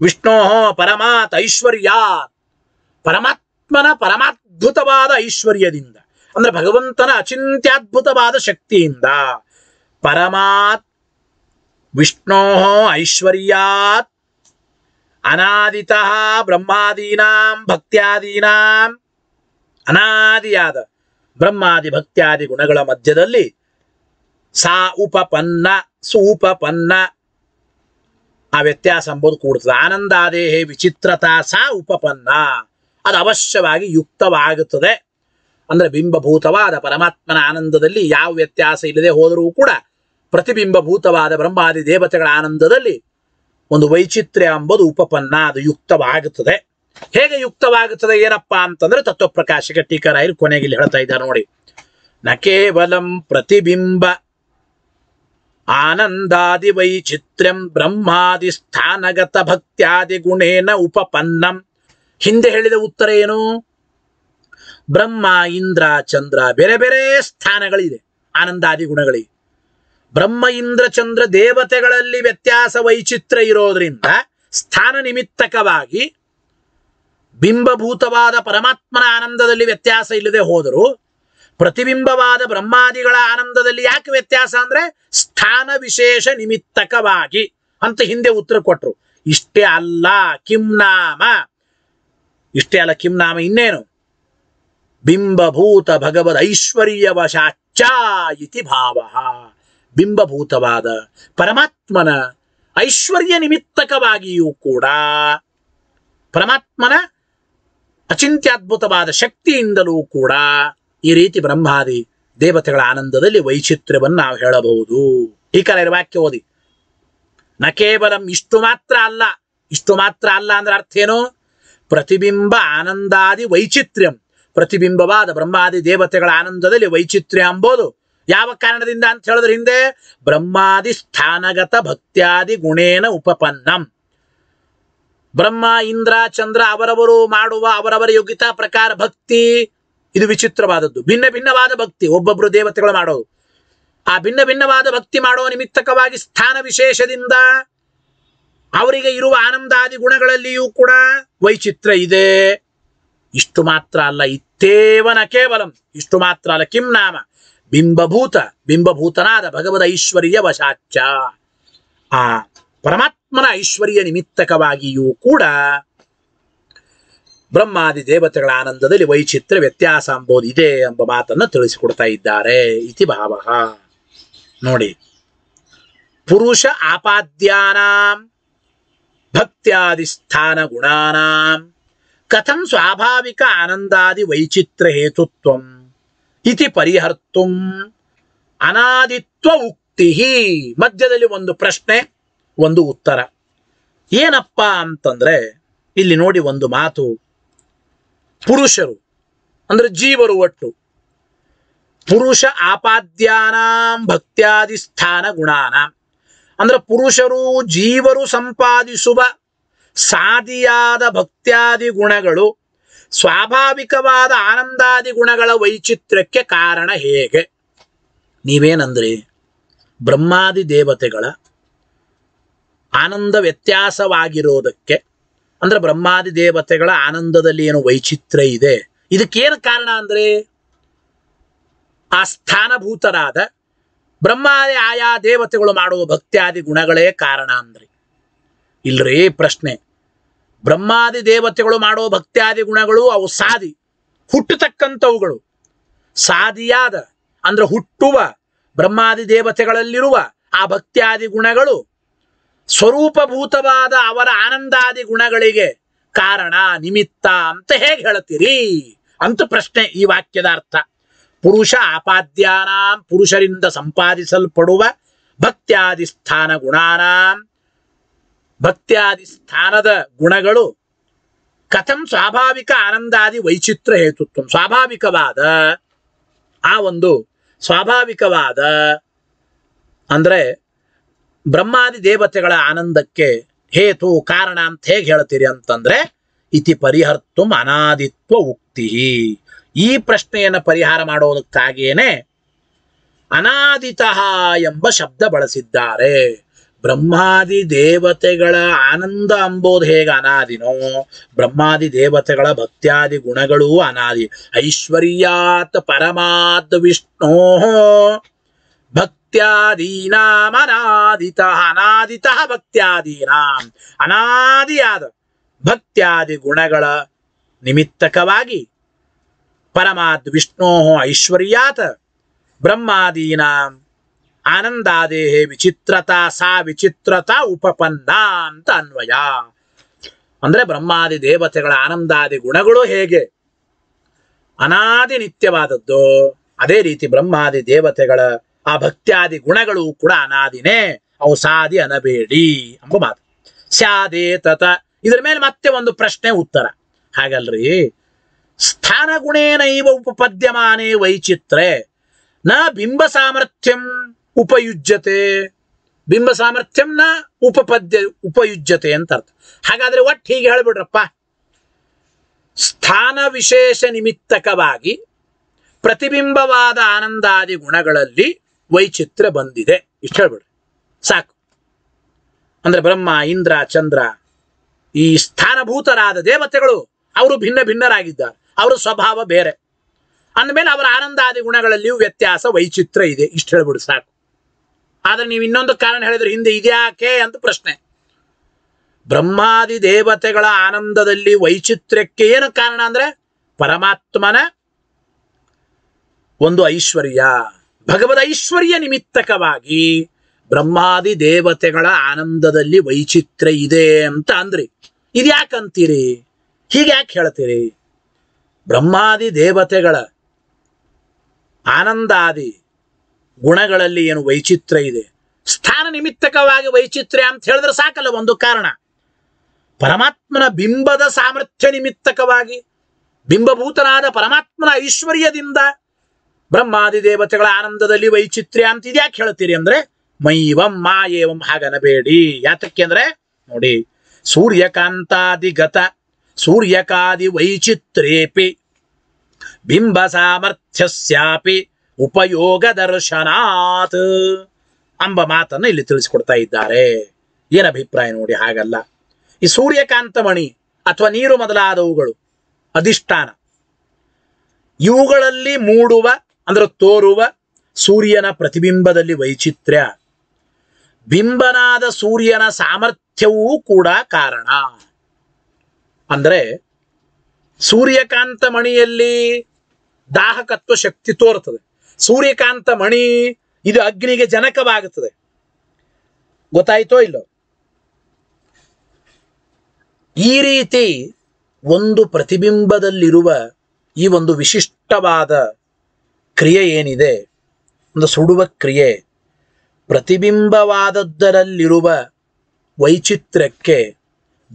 ವಿಷ್ಣೋ ಪರಮಾತ್ ಐಶ್ವರ್ಯ ಪರಮಾತ್ಮನ ಪರಮಾದ್ಭುತವಾದ ಐಶ್ವರ್ಯದಿಂದ ಅಂದ್ರೆ ಭಗವಂತನ ಅಚಿಂತ್ಯದ್ಭುತವಾದ ಶಕ್ತಿಯಿಂದ ಪರಮಾತ್ ವಿಷ್ಣೋ ಐಶ್ವರ್ಯಾತ್ ಅನಾದಿತ ಬ್ರಹ್ಮಾದೀನಾಂ ಭಕ್ತ್ಯಾದೀನಾಂ ಅನಾದಿಯಾದ ಬ್ರಹ್ಮಾದಿ ಭಕ್ತಿಯಾದಿ ಗುಣಗಳ ಮಧ್ಯದಲ್ಲಿ ಸಾ ಉಪಪನ್ನ ಸುಪಪನ್ನ ಆ ವ್ಯತ್ಯಾಸ ಅಂಬೋದು ಕೂಡುತ್ತದೆ ಆನಂದಾದೇಹೇ ವಿಚಿತ್ರತಾ ಸಾ ಉಪಪನ್ನ ಅದು ಅವಶ್ಯವಾಗಿ ಯುಕ್ತವಾಗುತ್ತದೆ ಅಂದ್ರೆ ಬಿಂಬಭೂತವಾದ ಪರಮಾತ್ಮನ ಆನಂದದಲ್ಲಿ ಯಾವ ವ್ಯತ್ಯಾಸ ಇಲ್ಲದೆ ಹೋದರೂ ಕೂಡ ಪ್ರತಿಬಿಂಬಭೂತವಾದ ಬ್ರಹ್ಮಾದಿ ದೇವತೆಗಳ ಆನಂದದಲ್ಲಿ ಒಂದು ವೈಚಿತ್ರ್ಯ ಎಂಬುದು ಉಪಪನ್ನ ಅದು ಯುಕ್ತವಾಗುತ್ತದೆ ಹೇಗೆ ಯುಕ್ತವಾಗುತ್ತದೆ ಏನಪ್ಪಾ ಅಂತಂದ್ರೆ ತತ್ವಪ್ರಕಾಶಕ ಟೀಕರಾಯರು ಕೊನೆಗೆ ಇಲ್ಲಿ ಹೇಳ್ತಾ ಇದ್ದಾರೆ ನೋಡಿ ನ ಕೇವಲಂ ಪ್ರತಿಬಿಂಬ ಆನಂದಾದಿ ಬ್ರಹ್ಮಾದಿ ಸ್ಥಾನಗತ ಭಕ್ತ್ಯಾದಿ ಗುಣೇನ ಉಪಪನ್ನಂ ಹಿಂದೆ ಹೇಳಿದ ಉತ್ತರ ಏನು ಬ್ರಹ್ಮ ಇಂದ್ರ ಚಂದ್ರ ಬೇರೆ ಬೇರೆ ಸ್ಥಾನಗಳಿದೆ ಆನಂದಾದಿ ಗುಣಗಳಿಗೆ ಬ್ರಹ್ಮ ಇಂದ್ರ ಚಂದ್ರ ದೇವತೆಗಳಲ್ಲಿ ವ್ಯತ್ಯಾಸ ವೈಚಿತ್ರ್ಯ ಇರೋದ್ರಿಂದ ಸ್ಥಾನ ನಿಮಿತ್ತಕವಾಗಿ ಬಿಂಬಭೂತವಾದ ಪರಮಾತ್ಮನ ಆನಂದದಲ್ಲಿ ವ್ಯತ್ಯಾಸ ಇಲ್ಲದೆ ಹೋದರೂ ಪ್ರತಿಬಿಂಬವಾದ ಬ್ರಹ್ಮಾದಿಗಳ ಆನಂದದಲ್ಲಿ ಯಾಕೆ ವ್ಯತ್ಯಾಸ ಅಂದ್ರೆ ಸ್ಥಾನ ವಿಶೇಷ ನಿಮಿತ್ತಕವಾಗಿ ಅಂತ ಹಿಂದೆ ಉತ್ತರ ಕೊಟ್ಟರು ಇಷ್ಟೇ ಅಲ್ಲ ಕಿಂನಾಮ ಇಷ್ಟೇ ಅಲ್ಲ ಕಿಂನಾಮ ಇನ್ನೇನು ಬಿಂಬಭೂತ ಭಗವದ್ ಐಶ್ವರ್ಯವಶಾಚಾ ಇತಿ ಭಾವ ಬಿಂಬಭೂತವಾದ ಪರಮಾತ್ಮನ ಐಶ್ವರ್ಯ ನಿಮಿತ್ತಕವಾಗಿಯೂ ಕೂಡ ಪರಮಾತ್ಮನ ಅಚಿಂತ್ಯದ್ಭುತವಾದ ಶಕ್ತಿಯಿಂದಲೂ ಕೂಡ ಈ ರೀತಿ ಬ್ರಹ್ಮಾದಿ ದೇವತೆಗಳ ಆನಂದದಲ್ಲಿ ವೈಚಿತ್ರ್ಯವನ್ನು ನಾವು ಹೇಳಬಹುದು ಟೀಕರ ವಾಕ್ಯ ಓದಿ ನ ಕೇವಲಂ ಇಷ್ಟು ಮಾತ್ರ ಅಲ್ಲ ಇಷ್ಟು ಮಾತ್ರ ಅಲ್ಲ ಅಂದ್ರೆ ಅರ್ಥ ಏನು ಪ್ರತಿಬಿಂಬ ಆನಂದಾದಿ ವೈಚಿತ್ರ್ಯಂ ಪ್ರತಿಬಿಂಬವಾದ ಬ್ರಹ್ಮಾದಿ ದೇವತೆಗಳ ಆನಂದದಲ್ಲಿ ವೈಚಿತ್ರ್ಯ ಅಂಬೋದು ಯಾವ ಕಾರಣದಿಂದ ಅಂತ ಹೇಳಿದ್ರೆ ಹಿಂದೆ ಬ್ರಹ್ಮಾದಿ ಸ್ಥಾನಗತ ಭಕ್ತ್ಯಾದಿ ಗುಣೇನ ಉಪಪನ್ನಂ ಬ್ರಹ್ಮ ಇಂದ್ರ ಚಂದ್ರ ಅವರವರು ಮಾಡುವ ಅವರವರ ಯೋಗ್ಯತಾ ಪ್ರಕಾರ ಭಕ್ತಿ ಇದು ವಿಚಿತ್ರವಾದದ್ದು ಭಿನ್ನ ಭಿನ್ನವಾದ ಭಕ್ತಿ ಒಬ್ಬೊಬ್ಬರು ದೇವತೆಗಳು ಮಾಡೋದು ಆ ಭಿನ್ನ ಭಿನ್ನವಾದ ಭಕ್ತಿ ಮಾಡೋ ನಿಮಿತ್ತಕವಾಗಿ ಸ್ಥಾನ ವಿಶೇಷದಿಂದ ಅವರಿಗೆ ಇರುವ ಆನಂದಾದಿ ಗುಣಗಳಲ್ಲಿಯೂ ಕೂಡ ವೈಚಿತ್ರ್ಯ ಇದೆ ಇಷ್ಟು ಮಾತ್ರ ಅಲ್ಲ ಇತ್ತೇವನ ಕೇವಲಂ ಇಷ್ಟು ಮಾತ್ರ ಅಲ್ಲ ಕಿಂ ನಾಮ ಬಿಂಬಭೂತ ಬಿಂಬಭೂತನಾದ ಭಗವದ ಐಶ್ವರ್ಯ ವಶಾಚ ಆ ಪರಮಾತ್ಮನ ಐಶ್ವರ್ಯ ನಿಮಿತ್ತಕವಾಗಿಯೂ ಕೂಡ ಬ್ರಹ್ಮಾದಿ ದೇವತೆಗಳ ಆನಂದದಲ್ಲಿ ವೈಚಿತ್ರ ವ್ಯತ್ಯಾಸ ಅಂಬೋದು ಇದೆ ಎಂಬ ಮಾತನ್ನು ತಿಳಿಸಿಕೊಡ್ತಾ ಇದ್ದಾರೆ ಇತಿ ಭಾವ ನೋಡಿ ಪುರುಷ ಆಪಾದ್ಯಾನಾಂ ಭಕ್ತ್ಯಾದಿ ಸ್ಥಾನ ಕಥಂ ಸ್ವಾಭಾವಿಕ ಆನಂದಾದಿ ವೈಚಿತ್ರ ಹೇತುತ್ವ ಇತಿ ಪರಿಹರ್ತು ಅನಾದಿತ್ವ ಉಕ್ತಿ ಮಧ್ಯದಲ್ಲಿ ಒಂದು ಪ್ರಶ್ನೆ ಒಂದು ಉತ್ತರ ಏನಪ್ಪಾ ಅಂತಂದ್ರೆ ಇಲ್ಲಿ ನೋಡಿ ಒಂದು ಮಾತು ಪುರುಷರು ಅಂದ್ರೆ ಜೀವರು ಒಟ್ಟು ಪುರುಷ ಆಪಾದ್ಯಾನಾಂ ಭಕ್ತ್ಯಾದಿ ಸ್ಥಾನ ಗುಣಾನ ಅಂದ್ರೆ ಪುರುಷರು ಜೀವರು ಸಂಪಾದಿಸುವ ಸಾದಿಯಾದ ಭಕ್ತ್ಯಾದಿ ಗುಣಗಳು ಸ್ವಾಭಾವಿಕವಾದ ಆನಂದಾದಿ ಗುಣಗಳ ವೈಚಿತ್ರ್ಯಕ್ಕೆ ಕಾರಣ ಹೇಗೆ ನೀವೇನಂದ್ರಿ ಬ್ರಹ್ಮಾದಿ ದೇವತೆಗಳ ಆನಂದ ವ್ಯತ್ಯಾಸವಾಗಿರೋದಕ್ಕೆ ಅಂದ್ರೆ ಬ್ರಹ್ಮಾದಿ ದೇವತೆಗಳ ಆನಂದದಲ್ಲಿ ಏನು ವೈಚಿತ್ರ್ಯ ಇದೆ ಇದಕ್ಕೇನು ಕಾರಣ ಅಂದ್ರೆ ಆ ಸ್ಥಾನಭೂತರಾದ ಬ್ರಹ್ಮಾದಿ ಆಯಾ ದೇವತೆಗಳು ಮಾಡುವ ಭಕ್ತಿಯಾದಿ ಗುಣಗಳೇ ಕಾರಣ ಅಂದ್ರಿ ಇಲ್ರಿ ಪ್ರಶ್ನೆ ಬ್ರಹ್ಮಾದಿ ದೇವತೆಗಳು ಮಾಡುವ ಭಕ್ತಿಯಾದಿ ಗುಣಗಳು ಅವು ಸಾದಿ ಹುಟ್ಟತಕ್ಕಂಥವುಗಳು ಸಾದಿಯಾದ ಅಂದ್ರೆ ಹುಟ್ಟುವ ಬ್ರಹ್ಮಾದಿ ದೇವತೆಗಳಲ್ಲಿರುವ ಆ ಭಕ್ತಿಯಾದಿ ಗುಣಗಳು ಸ್ವರೂಪಭೂತವಾದ ಅವರ ಆನಂದಾದಿ ಗುಣಗಳಿಗೆ ಕಾರಣ ನಿಮಿತ್ತ ಅಂತ ಹೇಗೆ ಹೇಳ್ತೀರಿ ಅಂತ ಪ್ರಶ್ನೆ ಈ ವಾಕ್ಯದ ಅರ್ಥ ಪುರುಷ ಆಪಾದ್ಯಾನಾಂ ಪುರುಷರಿಂದ ಸಂಪಾದಿಸಲ್ಪಡುವ ಭಕ್ತ್ಯಾದಿ ಸ್ಥಾನ ಗುಣಾನಂ ಭಕ್ತ್ಯಾದಿ ಸ್ಥಾನದ ಗುಣಗಳು ಕಥಂ ಸ್ವಾಭಾವಿಕ ಆನಂದಾದಿ ವೈಚಿತ್ರ ಹೇತುತ್ವ ಸ್ವಾಭಾವಿಕವಾದ ಆ ಒಂದು ಸ್ವಾಭಾವಿಕವಾದ ಅಂದರೆ ಬ್ರಹ್ಮಾದಿ ದೇವತೆಗಳ ಆನಂದಕ್ಕೆ ಹೇತು ಕಾರಣ ಅಂತ ಹೇಗೆ ಹೇಳ್ತೀರಿ ಅಂತಂದ್ರೆ ಇತಿ ಪರಿಹರ್ತು ಅನಾದಿತ್ವ ಉಕ್ತಿ ಈ ಪ್ರಶ್ನೆಯನ್ನು ಪರಿಹಾರ ಮಾಡೋದಕ್ಕಾಗಿಯೇನೆ ಅನಾದಿತಃ ಎಂಬ ಶಬ್ದ ಬಳಸಿದ್ದಾರೆ ಬ್ರಹ್ಮಾದಿ ದೇವತೆಗಳ ಆನಂದ ಅಂಬೋದು ಹೇಗೆ ಅನಾದಿನೋ ಬ್ರಹ್ಮಾದಿ ದೇವತೆಗಳ ಭಕ್ತ್ಯಾದಿ ಗುಣಗಳೂ ಅನಾದಿ ಐಶ್ವರ್ಯಾತ್ ಪರಮಾತ್ ವಿಷ್ಣೋ ಭಕ್ತ್ಯಾದೀನಾಂ ಅನಾದಿತ ಅನಾದಿತ ಭಕ್ತ್ಯಾದೀನಾಂ ಅನಾದಿಯಾದ ಭಕ್ತ್ಯಾದಿ ಗುಣಗಳ ನಿಮಿತ್ತಕವಾಗಿ ಪರಮಾತ್ ವಿಷ್ಣೋ ಐಶ್ವರ್ಯಾತ ಬ್ರಹ್ಮಾದೀನಾಂ ಆನಂದಾದೇಹೇ ವಿಚಿತ್ರತಾ ಸಾ ವಿಚಿತ್ರತಾ ಉಪಪನ್ನ ಅಂತ ಅನ್ವಯ ಅಂದ್ರೆ ಬ್ರಹ್ಮಾದಿ ದೇವತೆಗಳ ಆನಂದಾದಿ ಗುಣಗಳು ಹೇಗೆ ಅನಾದಿ ನಿತ್ಯವಾದದ್ದು ಅದೇ ರೀತಿ ಬ್ರಹ್ಮಾದಿ ದೇವತೆಗಳ ಆ ಭಕ್ತಿಯಾದಿ ಗುಣಗಳು ಕೂಡ ಅನಾದಿನೇ ಅವು ಸಾದಿ ಅನಬೇಡಿ ಎಂಬ ಮಾತು ಸ್ಯಾದೇ ತತ ಇದ್ರ ಮೇಲೆ ಮತ್ತೆ ಒಂದು ಪ್ರಶ್ನೆ ಉತ್ತರ ಹಾಗಲ್ರಿ ಸ್ಥಾನ ಗುಣೇನೈವ ಉಪಪದ್ಯಮಾನೇ ವೈಚಿತ್ರೆ ನ ಬಿಂಬ ಸಾಮರ್ಥ್ಯಂ ಉಪಯುಜ್ಯತೆ ಬಿಂಬ ಸಾಮರ್ಥ್ಯಂ ನ ಉಪಪದ್ಯ ಉಪಯುಜ್ಯತೆ ಅಂತ ಅರ್ಥ ಹಾಗಾದ್ರೆ ಒಟ್ಟು ಹೀಗೆ ಹೇಳ್ಬಿಡ್ರಪ್ಪ ಸ್ಥಾನ ವಿಶೇಷ ನಿಮಿತ್ತಕವಾಗಿ ಪ್ರತಿಬಿಂಬವಾದ ಆನಂದಾದಿ ಗುಣಗಳಲ್ಲಿ ವೈಚಿತ್ರ ಬಂದಿದೆ ಇಷ್ಟು ಹೇಳ್ಬಿಡ್ರಿ ಸಾಕು ಅಂದ್ರೆ ಬ್ರಹ್ಮ ಇಂದ್ರ ಚಂದ್ರ ಈ ಸ್ಥಾನಭೂತರಾದ ದೇವತೆಗಳು ಅವರು ಭಿನ್ನ ಭಿನ್ನರಾಗಿದ್ದಾರೆ ಅವರ ಸ್ವಭಾವ ಬೇರೆ ಅಂದಮೇಲೆ ಅವರ ಆನಂದಾದಿ ಗುಣಗಳಲ್ಲಿಯೂ ವ್ಯತ್ಯಾಸ ವೈಚಿತ್ರ ಇದೆ ಇಷ್ಟು ಹೇಳ್ಬಿಡು ಸಾಕು ಆದರೆ ನೀವು ಇನ್ನೊಂದು ಕಾರಣ ಹೇಳಿದ್ರೆ ಹಿಂದೆ ಇದ್ಯಾಕೆ ಅಂತ ಪ್ರಶ್ನೆ ಬ್ರಹ್ಮಾದಿ ದೇವತೆಗಳ ಆನಂದದಲ್ಲಿ ವೈಚಿತ್ರ್ಯಕ್ಕೆ ಏನು ಕಾರಣ ಅಂದ್ರೆ ಪರಮಾತ್ಮನ ಒಂದು ಐಶ್ವರ್ಯ ಭಗವದ ಐಶ್ವರ್ಯ ನಿಮಿತ್ತಕವಾಗಿ ಬ್ರಹ್ಮಾದಿ ದೇವತೆಗಳ ಆನಂದದಲ್ಲಿ ವೈಚಿತ್ರ್ಯ ಇದೆ ಅಂತ ಅಂದ್ರಿ ಇದ್ಯಾಕಂತೀರಿ ಹೀಗ್ಯಾಕೆ ಹೇಳ್ತೀರಿ ಬ್ರಹ್ಮಾದಿ ದೇವತೆಗಳ ಆನಂದಾದಿ ಗುಣಗಳಲ್ಲಿ ಏನು ವೈಚಿತ್ರ್ಯ ಇದೆ ಸ್ಥಾನ ನಿಮಿತ್ತಕವಾಗಿ ವೈಚಿತ್ರ್ಯ ಅಂತ ಹೇಳಿದ್ರೆ ಸಾಕಲ್ಲ ಒಂದು ಕಾರಣ ಪರಮಾತ್ಮನ ಬಿಂಬದ ಸಾಮರ್ಥ್ಯ ನಿಮಿತ್ತಕವಾಗಿ ಬಿಂಬಭೂತನಾದ ಪರಮಾತ್ಮನ ಐಶ್ವರ್ಯದಿಂದ ಬ್ರಹ್ಮಾದಿ ದೇವತೆಗಳ ಆನಂದದಲ್ಲಿ ವೈಚಿತ್ರ್ಯ ಅಂತ ಇದ್ಯಾಕೆ ಹೇಳ್ತೀರಿ ಅಂದ್ರೆ ಮೈವಂ ಮಾ ಏವಂ ಹಾಗನಬೇಡಿ ಯಾತಕ್ಕೆ ಅಂದ್ರೆ ನೋಡಿ ಸೂರ್ಯಕಾಂತಾದಿಗತ ಸೂರ್ಯಕಾದಿ ವೈಚಿತ್ರೇಪಿ ಬಿಂಬ ಸಾಮರ್ಥ್ಯಸ್ಯಾಪಿ ಉಪಯೋಗ ದರ್ಶನಾತ್ ಅಂಬ ಮಾತನ್ನು ಇಲ್ಲಿ ತಿಳಿಸಿಕೊಡ್ತಾ ಇದ್ದಾರೆ ಏನ ಅಭಿಪ್ರಾಯ ನೋಡಿ ಹಾಗಲ್ಲ ಈ ಸೂರ್ಯಕಾಂತ ಮಣಿ ಅಥವಾ ನೀರು ಮೊದಲಾದವುಗಳು ಅಧಿಷ್ಠಾನ ಇವುಗಳಲ್ಲಿ ಮೂಡುವ ಅಂದ್ರೆ ತೋರುವ ಸೂರ್ಯನ ಪ್ರತಿಬಿಂಬದಲ್ಲಿ ವೈಚಿತ್ರ್ಯ ಬಿಂಬನಾದ ಸೂರ್ಯನ ಸಾಮರ್ಥ್ಯವೂ ಕೂಡ ಕಾರಣ ಅಂದರೆ ಸೂರ್ಯಕಾಂತ ಮಣಿಯಲ್ಲಿ ದಾಹಕತ್ವ ಶಕ್ತಿ ತೋರುತ್ತದೆ ಸೂರ್ಯಕಾಂತ ಮಣಿ ಇದು ಅಗ್ನಿಗೆ ಜನಕವಾಗುತ್ತದೆ ಗೊತ್ತಾಯಿತೋ ಇಲ್ಲೋ ಈ ರೀತಿ ಒಂದು ಪ್ರತಿಬಿಂಬದಲ್ಲಿರುವ ಈ ಒಂದು ವಿಶಿಷ್ಟವಾದ ಕ್ರಿಯೆ ಏನಿದೆ ಒಂದು ಸುಡುವ ಕ್ರಿಯೆ ಪ್ರತಿಬಿಂಬವಾದದ್ದರಲ್ಲಿರುವ ವೈಚಿತ್ರ್ಯಕ್ಕೆ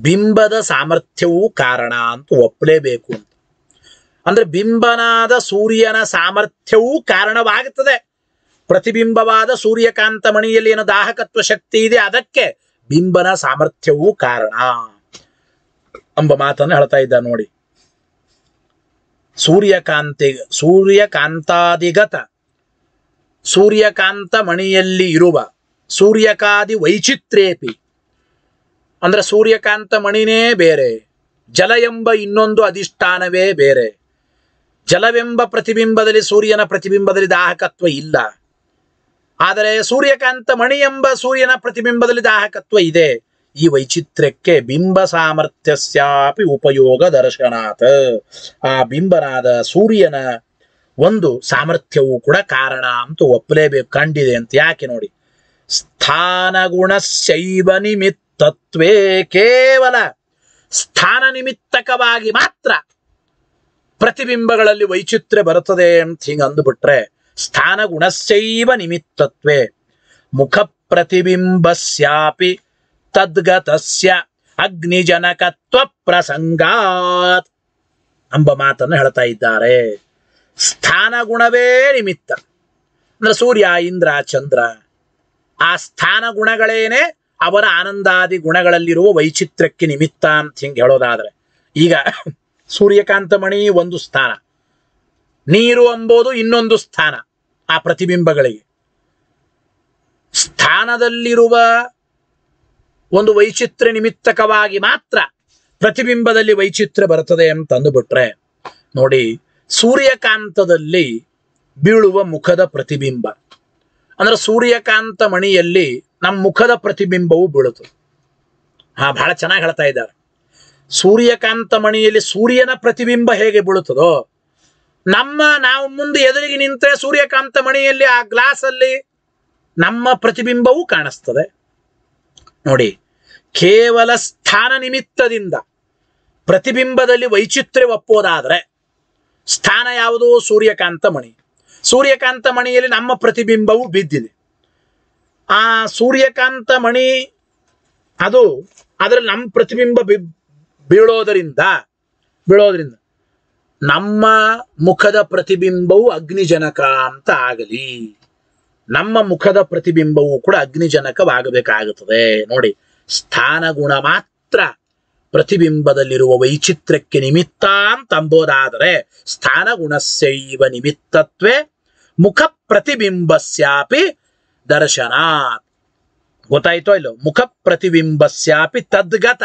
ಬಿಂಬದ ಸಾಮರ್ಥ್ಯವೂ ಕಾರಣ ಅಂತ ಒಪ್ಪಲೇಬೇಕು ಅಂತ ಅಂದರೆ ಬಿಂಬನಾದ ಸೂರ್ಯನ ಸಾಮರ್ಥ್ಯವೂ ಕಾರಣವಾಗುತ್ತದೆ ಪ್ರತಿಬಿಂಬವಾದ ಸೂರ್ಯಕಾಂತಮಣಿಯಲ್ಲಿ ಏನು ದಾಹಕತ್ವ ಶಕ್ತಿ ಇದೆ ಅದಕ್ಕೆ ಬಿಂಬನ ಸಾಮರ್ಥ್ಯವೂ ಕಾರಣ ಎಂಬ ಮಾತನ್ನು ಹೇಳ್ತಾ ಇದ್ದ ನೋಡಿ ಸೂರ್ಯಕಾಂತಿ ಸೂರ್ಯಕಾಂತಾದಿಗತ ಸೂರ್ಯಕಾಂತ ಮಣಿಯಲ್ಲಿ ಇರುವ ಸೂರ್ಯಕಾದಿ ವೈಚಿತ್ರೇಪಿ ಅಂದ್ರೆ ಸೂರ್ಯಕಾಂತ ಮಣಿನೇ ಬೇರೆ ಜಲ ಎಂಬ ಇನ್ನೊಂದು ಅಧಿಷ್ಠಾನವೇ ಬೇರೆ ಜಲವೆಂಬ ಪ್ರತಿಬಿಂಬದಲ್ಲಿ ಸೂರ್ಯನ ಪ್ರತಿಬಿಂಬದಲ್ಲಿ ದಾಹಕತ್ವ ಇಲ್ಲ ಆದರೆ ಸೂರ್ಯಕಾಂತ ಮಣಿ ಎಂಬ ಸೂರ್ಯನ ಪ್ರತಿಬಿಂಬದಲ್ಲಿ ದಾಹಕತ್ವ ಇದೆ ಈ ವೈಚಿತ್ರ್ಯಕ್ಕೆ ಬಿಂಬ ಸಾಮರ್ಥ್ಯಸ್ಯಾಪಿ ಉಪಯೋಗ ದರ್ಶನಾಥ ಆ ಬಿಂಬನಾದ ಸೂರ್ಯನ ಒಂದು ಸಾಮರ್ಥ್ಯವೂ ಕೂಡ ಕಾರಣ ಅಂತ ಒಪ್ಪಲೇಬೇಕು ಕಂಡಿದೆ ಅಂತ ಯಾಕೆ ನೋಡಿ ಸ್ಥಾನಗುಣ ಶೈವ ನಿಮಿತ್ತತ್ವೇ ಕೇವಲ ಸ್ಥಾನ ನಿಮಿತ್ತಕವಾಗಿ ಮಾತ್ರ ಪ್ರತಿಬಿಂಬಗಳಲ್ಲಿ ವೈಚಿತ್ರ್ಯ ಬರುತ್ತದೆ ಅಂತ ಹಿಂಗೆ ಅಂದುಬಿಟ್ರೆ ಸ್ಥಾನಗುಣಶೈವ ನಿಮಿತ್ತತ್ವೇ ಮುಖ ಪ್ರತಿಬಿಂಬಸ್ಯಾಪಿ ತದ್ಗತಸ್ಯ ಅಗ್ನಿಜನಕತ್ವ ಪ್ರಸಂಗಾತ್ ಎಂಬ ಮಾತನ್ನು ಹೇಳ್ತಾ ಇದ್ದಾರೆ ಸ್ಥಾನ ಗುಣವೇ ನಿಮಿತ್ತ ಅಂದ್ರೆ ಸೂರ್ಯ ಇಂದ್ರ ಚಂದ್ರ ಆ ಸ್ಥಾನ ಗುಣಗಳೇನೆ ಅವರ ಆನಂದಾದಿ ಗುಣಗಳಲ್ಲಿರುವ ವೈಚಿತ್ರ್ಯಕ್ಕೆ ನಿಮಿತ್ತ ಅಂತ ಹಿಂಗೆ ಹೇಳೋದಾದ್ರೆ ಈಗ ಸೂರ್ಯಕಾಂತಮಣಿ ಒಂದು ಸ್ಥಾನ ನೀರು ಎಂಬುದು ಇನ್ನೊಂದು ಸ್ಥಾನ ಆ ಪ್ರತಿಬಿಂಬಗಳಿಗೆ ಸ್ಥಾನದಲ್ಲಿರುವ ಒಂದು ವೈಚಿತ್ರ ನಿಮಿತ್ತಕವಾಗಿ ಮಾತ್ರ ಪ್ರತಿಬಿಂಬದಲ್ಲಿ ವೈಚಿತ್ರ್ಯ ಬರುತ್ತದೆ ಅಂತಂದು ಬಿಟ್ರೆ ನೋಡಿ ಸೂರ್ಯಕಾಂತದಲ್ಲಿ ಬೀಳುವ ಮುಖದ ಪ್ರತಿಬಿಂಬ ಅಂದ್ರೆ ಸೂರ್ಯಕಾಂತ ಮಣಿಯಲ್ಲಿ ನಮ್ಮ ಮುಖದ ಪ್ರತಿಬಿಂಬವು ಬೀಳುತ್ತದೆ ಹಾ ಬಹಳ ಚೆನ್ನಾಗಿ ಹೇಳ್ತಾ ಇದ್ದಾರೆ ಸೂರ್ಯಕಾಂತ ಮಣಿಯಲ್ಲಿ ಸೂರ್ಯನ ಪ್ರತಿಬಿಂಬ ಹೇಗೆ ಬೀಳುತ್ತದೋ ನಮ್ಮ ನಾವು ಮುಂದೆ ಎದುರಿಗೆ ನಿಂತರೆ ಸೂರ್ಯಕಾಂತ ಮಣಿಯಲ್ಲಿ ಆ ಗ್ಲಾಸಲ್ಲಿ ನಮ್ಮ ಪ್ರತಿಬಿಂಬವೂ ಕಾಣಿಸ್ತದೆ ನೋಡಿ ಕೇವಲ ಸ್ಥಾನ ನಿಮಿತ್ತದಿಂದ ಪ್ರತಿಬಿಂಬದಲ್ಲಿ ವೈಚಿತ್ರ್ಯ ಒಪ್ಪೋದಾದರೆ ಸ್ಥಾನ ಯಾವುದು ಸೂರ್ಯಕಾಂತ ಮಣಿ ಸೂರ್ಯಕಾಂತ ಮಣಿಯಲ್ಲಿ ನಮ್ಮ ಪ್ರತಿಬಿಂಬವು ಬಿದ್ದಿದೆ ಆ ಸೂರ್ಯಕಾಂತ ಮಣಿ ಅದು ಅದರ ನಮ್ಮ ಪ್ರತಿಬಿಂಬ ಬಿ ಬೀಳೋದರಿಂದ ಬೀಳೋದರಿಂದ ನಮ್ಮ ಮುಖದ ಪ್ರತಿಬಿಂಬವು ಅಗ್ನಿಜನಕ ಅಂತ ಆಗಲಿ ನಮ್ಮ ಮುಖದ ಪ್ರತಿಬಿಂಬವೂ ಕೂಡ ಅಗ್ನಿಜನಕವಾಗಬೇಕಾಗುತ್ತದೆ ನೋಡಿ ಸ್ಥಾನ ಗುಣ ಮಾತ್ರ ಪ್ರತಿಬಿಂಬದಲ್ಲಿರುವ ವೈಚಿತ್ರಕ್ಕೆ ನಿಮಿತ್ತ ಅಂತಂಬೋದಾದರೆ ಸ್ಥಾನ ಗುಣಸ್ಯೈವ ನಿಮಿತ್ತತ್ವೇ ಮುಖ ಪ್ರತಿಬಿಂಬಸ್ಯಾಪಿ ದರ್ಶನ ಗೊತ್ತಾಯ್ತೋ ಇಲ್ಲೋ ಮುಖ ಪ್ರತಿಬಿಂಬಸ್ಯಾಪಿ ತದ್ಗತ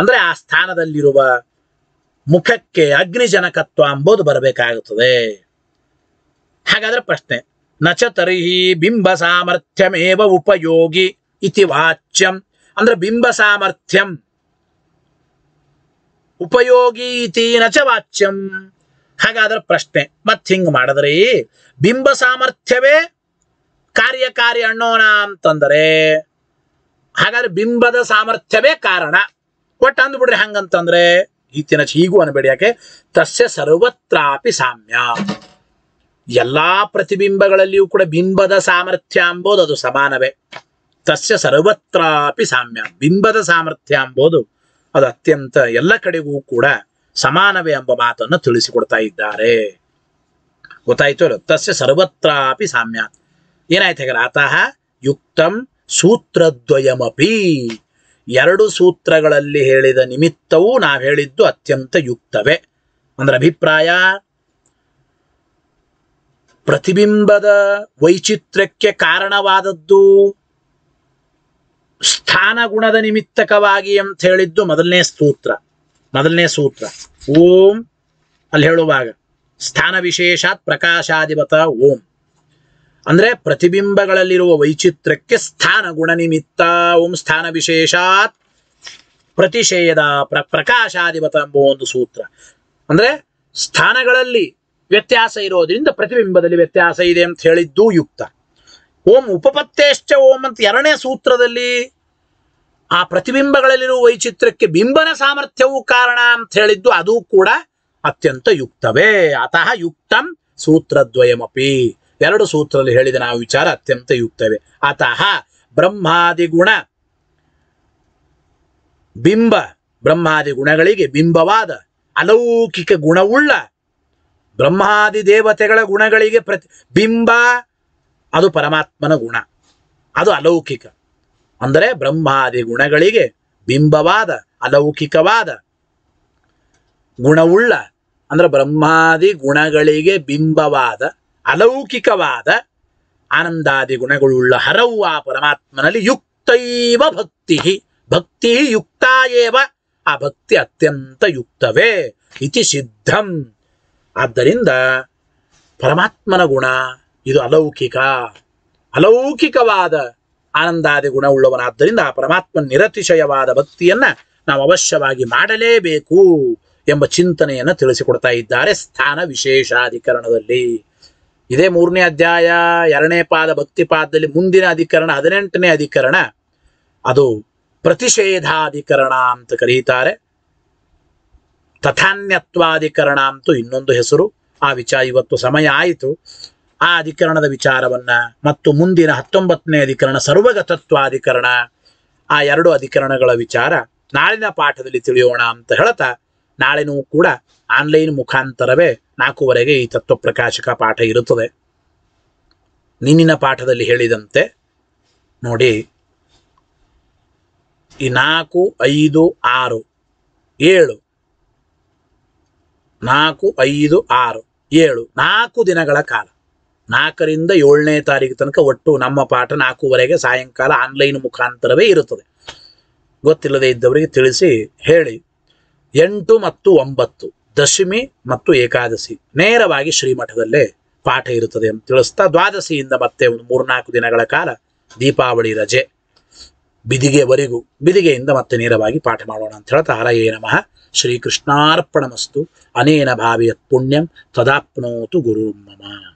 ಅಂದ್ರೆ ಆ ಸ್ಥಾನದಲ್ಲಿರುವ ಮುಖಕ್ಕೆ ಅಗ್ನಿಜನಕತ್ವ ಅಂಬೋದು ಬರಬೇಕಾಗುತ್ತದೆ ಹಾಗಾದ್ರೆ ಪ್ರಶ್ನೆ ನಚ ತರ್ಹಿ ಬಿಂಬ ಸಾಮರ್ಥ್ಯಮೇವ ಉಪಯೋಗಿ ಇತಿ ವಾಚ್ಯಂ ಅಂದ್ರೆ ಬಿಂಬ ಸಾಮರ್ಥ್ಯಂ ಉಪಯೋಗಿ ಇತಿ ನಚ ವಾಚ್ಯಂ ಹಾಗಾದ್ರೆ ಪ್ರಶ್ನೆ ಮತ್ ಹಿಂಗ್ ಮಾಡಿದ್ರಿ ಬಿಂಬ ಸಾಮರ್ಥ್ಯವೇ ಕಾರ್ಯಕಾರಿ ಅಣ್ಣೋಣ ಅಂತಂದರೆ ಹಾಗಾದ್ರೆ ಬಿಂಬದ ಸಾಮರ್ಥ್ಯವೇ ಕಾರಣ ಒಟ್ಟು ಅಂದ್ಬಿಡ್ರಿ ಹಂಗಂತಂದ್ರೆ ಈತಿನ ಹೀಗೂ ಅನ್ಬೇಡಿ ಯಾಕೆ ತಸ್ಯ ಸರ್ವತ್ರಾಪಿ ಸಾಮ್ಯ ಎಲ್ಲಾ ಪ್ರತಿಬಿಂಬಗಳಲ್ಲಿಯೂ ಕೂಡ ಬಿಂಬದ ಸಾಮರ್ಥ್ಯ ಅಂಬೋದು ಅದು ಸಮಾನವೇ ತಸ್ಯ ಸರ್ವತ್ರಾಪಿ ಸಾಮ್ಯ ಬಿಂಬದ ಸಾಮರ್ಥ್ಯ ಅಂಬೋದು ಅದು ಅತ್ಯಂತ ಎಲ್ಲ ಕಡೆಗೂ ಕೂಡ ಸಮಾನವೇ ಎಂಬ ಮಾತನ್ನು ತಿಳಿಸಿಕೊಡ್ತಾ ಇದ್ದಾರೆ ಗೊತ್ತಾಯ್ತು ಅಲ್ಲ ತಸ್ಯ ಸರ್ವತ್ರಾಪಿ ಸಾಮ್ಯ ಏನಾಯ್ತು ಹಾಗಾದ್ರೆ ಯುಕ್ತಂ ಸೂತ್ರದ್ವಯಮಪಿ ಎರಡು ಸೂತ್ರಗಳಲ್ಲಿ ಹೇಳಿದ ನಿಮಿತ್ತವೂ ನಾವು ಹೇಳಿದ್ದು ಅತ್ಯಂತ ಯುಕ್ತವೇ ಅಂದ್ರೆ ಅಭಿಪ್ರಾಯ ಪ್ರತಿಬಿಂಬದ ವೈಚಿತ್ರ್ಯಕ್ಕೆ ಕಾರಣವಾದದ್ದು ಸ್ಥಾನ ಗುಣದ ನಿಮಿತ್ತಕವಾಗಿ ಅಂತ ಹೇಳಿದ್ದು ಮೊದಲನೇ ಸೂತ್ರ ಮೊದಲನೇ ಸೂತ್ರ ಓಂ ಅಲ್ಲಿ ಹೇಳುವಾಗ ಸ್ಥಾನ ವಿಶೇಷಾತ್ ಪ್ರಕಾಶಾಧಿಪತ ಓಂ ಅಂದ್ರೆ ಪ್ರತಿಬಿಂಬಗಳಲ್ಲಿರುವ ವೈಚಿತ್ರ್ಯಕ್ಕೆ ಸ್ಥಾನ ಗುಣ ನಿಮಿತ್ತ ಓಂ ಸ್ಥಾನ ವಿಶೇಷಾತ್ ಪ್ರತಿಷೇಧ ಪ್ರ ಪ್ರಕಾಶಾಧಿಪತ ಎಂಬ ಒಂದು ಸೂತ್ರ ಅಂದ್ರೆ ಸ್ಥಾನಗಳಲ್ಲಿ ವ್ಯತ್ಯಾಸ ಇರೋದ್ರಿಂದ ಪ್ರತಿಬಿಂಬದಲ್ಲಿ ವ್ಯತ್ಯಾಸ ಇದೆ ಅಂತ ಹೇಳಿದ್ದು ಯುಕ್ತ ಓಂ ಉಪಪತ್ತೇಶ್ಚ ಓಂ ಅಂತ ಎರಡನೇ ಸೂತ್ರದಲ್ಲಿ ಆ ಪ್ರತಿಬಿಂಬಗಳಲ್ಲಿರುವ ವೈಚಿತ್ರಕ್ಕೆ ಬಿಂಬನ ಸಾಮರ್ಥ್ಯವೂ ಕಾರಣ ಅಂತ ಹೇಳಿದ್ದು ಅದು ಕೂಡ ಅತ್ಯಂತ ಯುಕ್ತವೇ ಅತಃ ಯುಕ್ತಂ ಸೂತ್ರದ್ವಯಮಪಿ ಎರಡು ಸೂತ್ರದಲ್ಲಿ ಹೇಳಿದ ನಾವು ವಿಚಾರ ಅತ್ಯಂತ ಯುಕ್ತವೇ ಅತಃ ಬ್ರಹ್ಮಾದಿಗುಣ ಬಿಂಬ ಬ್ರಹ್ಮಾದಿ ಗುಣಗಳಿಗೆ ಬಿಂಬವಾದ ಅಲೌಕಿಕ ಗುಣವುಳ್ಳ ಬ್ರಹ್ಮಾದಿ ದೇವತೆಗಳ ಗುಣಗಳಿಗೆ ಪ್ರತಿ ಬಿಂಬ ಅದು ಪರಮಾತ್ಮನ ಗುಣ ಅದು ಅಲೌಕಿಕ ಅಂದರೆ ಬ್ರಹ್ಮಾದಿ ಗುಣಗಳಿಗೆ ಬಿಂಬವಾದ ಅಲೌಕಿಕವಾದ ಗುಣವುಳ್ಳ ಅಂದರೆ ಬ್ರಹ್ಮಾದಿ ಗುಣಗಳಿಗೆ ಬಿಂಬವಾದ ಅಲೌಕಿಕವಾದ ಆನಂದಾದಿ ಗುಣಗಳುಳ್ಳ ಹರವು ಆ ಪರಮಾತ್ಮನಲ್ಲಿ ಯುಕ್ತೈವ ಭಕ್ತಿ ಭಕ್ತಿ ಯುಕ್ತಾಯೇವ ಆ ಭಕ್ತಿ ಅತ್ಯಂತ ಯುಕ್ತವೇ ಇತಿ ಸಿದ್ಧಂ ಆದ್ದರಿಂದ ಪರಮಾತ್ಮನ ಗುಣ ಇದು ಅಲೌಕಿಕ ಅಲೌಕಿಕವಾದ ಆನಂದಾದಿ ಗುಣವುಳ್ಳವನಾದ್ದರಿಂದ ಆ ಪರಮಾತ್ಮ ನಿರತಿಶಯವಾದ ಭಕ್ತಿಯನ್ನ ನಾವು ಅವಶ್ಯವಾಗಿ ಮಾಡಲೇಬೇಕು ಎಂಬ ಚಿಂತನೆಯನ್ನು ತಿಳಿಸಿಕೊಡ್ತಾ ಇದ್ದಾರೆ ಸ್ಥಾನ ವಿಶೇಷಾಧಿಕರಣದಲ್ಲಿ ಇದೇ ಮೂರನೇ ಅಧ್ಯಾಯ ಎರಡನೇ ಪಾದ ಭಕ್ತಿ ಪಾದದಲ್ಲಿ ಮುಂದಿನ ಅಧಿಕರಣ ಹದಿನೆಂಟನೇ ಅಧಿಕರಣ ಅದು ಪ್ರತಿಷೇಧಾಧಿಕರಣ ಅಂತ ಕರೀತಾರೆ ತಥಾನ್ಯತ್ವಾಧಿಕರಣ ಅಂತೂ ಇನ್ನೊಂದು ಹೆಸರು ಆ ವಿಚಾರ ಇವತ್ತು ಸಮಯ ಆಯಿತು ಆ ಅಧಿಕರಣದ ವಿಚಾರವನ್ನ ಮತ್ತು ಮುಂದಿನ ಹತ್ತೊಂಬತ್ತನೇ ಅಧಿಕರಣ ಸರ್ವಗತತ್ವಾಧಿಕರಣ ಆ ಎರಡು ಅಧಿಕರಣಗಳ ವಿಚಾರ ನಾಳಿನ ಪಾಠದಲ್ಲಿ ತಿಳಿಯೋಣ ಅಂತ ಹೇಳ್ತಾ ನಾಳೆನೂ ಕೂಡ ಆನ್ಲೈನ್ ಮುಖಾಂತರವೇ ನಾಲ್ಕೂವರೆಗೆ ಈ ತತ್ವ ಪ್ರಕಾಶಕ ಪಾಠ ಇರುತ್ತದೆ ನಿನ್ನಿನ ಪಾಠದಲ್ಲಿ ಹೇಳಿದಂತೆ ನೋಡಿ ಈ ನಾಲ್ಕು ಐದು ಆರು ಏಳು ನಾಲ್ಕು ಐದು ಆರು ಏಳು ನಾಲ್ಕು ದಿನಗಳ ಕಾಲ ನಾಲ್ಕರಿಂದ ಏಳನೇ ತಾರೀಕು ತನಕ ಒಟ್ಟು ನಮ್ಮ ಪಾಠ ನಾಲ್ಕೂವರೆಗೆ ಸಾಯಂಕಾಲ ಆನ್ಲೈನ್ ಮುಖಾಂತರವೇ ಇರುತ್ತದೆ ಗೊತ್ತಿಲ್ಲದೆ ಇದ್ದವರಿಗೆ ತಿಳಿಸಿ ಹೇಳಿ ಎಂಟು ಮತ್ತು ಒಂಬತ್ತು ದಶಮಿ ಮತ್ತು ಏಕಾದಶಿ ನೇರವಾಗಿ ಶ್ರೀಮಠದಲ್ಲೇ ಪಾಠ ಇರುತ್ತದೆ ಅಂತ ತಿಳಿಸ್ತಾ ದ್ವಾದಶಿಯಿಂದ ಮತ್ತೆ ಒಂದು ಮೂರ್ನಾಲ್ಕು ದಿನಗಳ ಕಾಲ ದೀಪಾವಳಿ ರಜೆ ಬಿದಿಗೆವರೆಗೂ ಬಿದಿಗೆಯಿಂದ ಮತ್ತೆ ನೇರವಾಗಿ ಪಾಠ ಮಾಡೋಣ ಅಂತ ಹೇಳ್ತಾ ಹರಯೇ ನಮಃ ಶ್ರೀಕೃಷ್ಣಾರ್ಪಣಮಸ್ತು ಅನೇನ ಭಾವಿಯತ್ ಪುಣ್ಯಂ ತದಾಪ್ನೋತು ಗುರು ಮಮ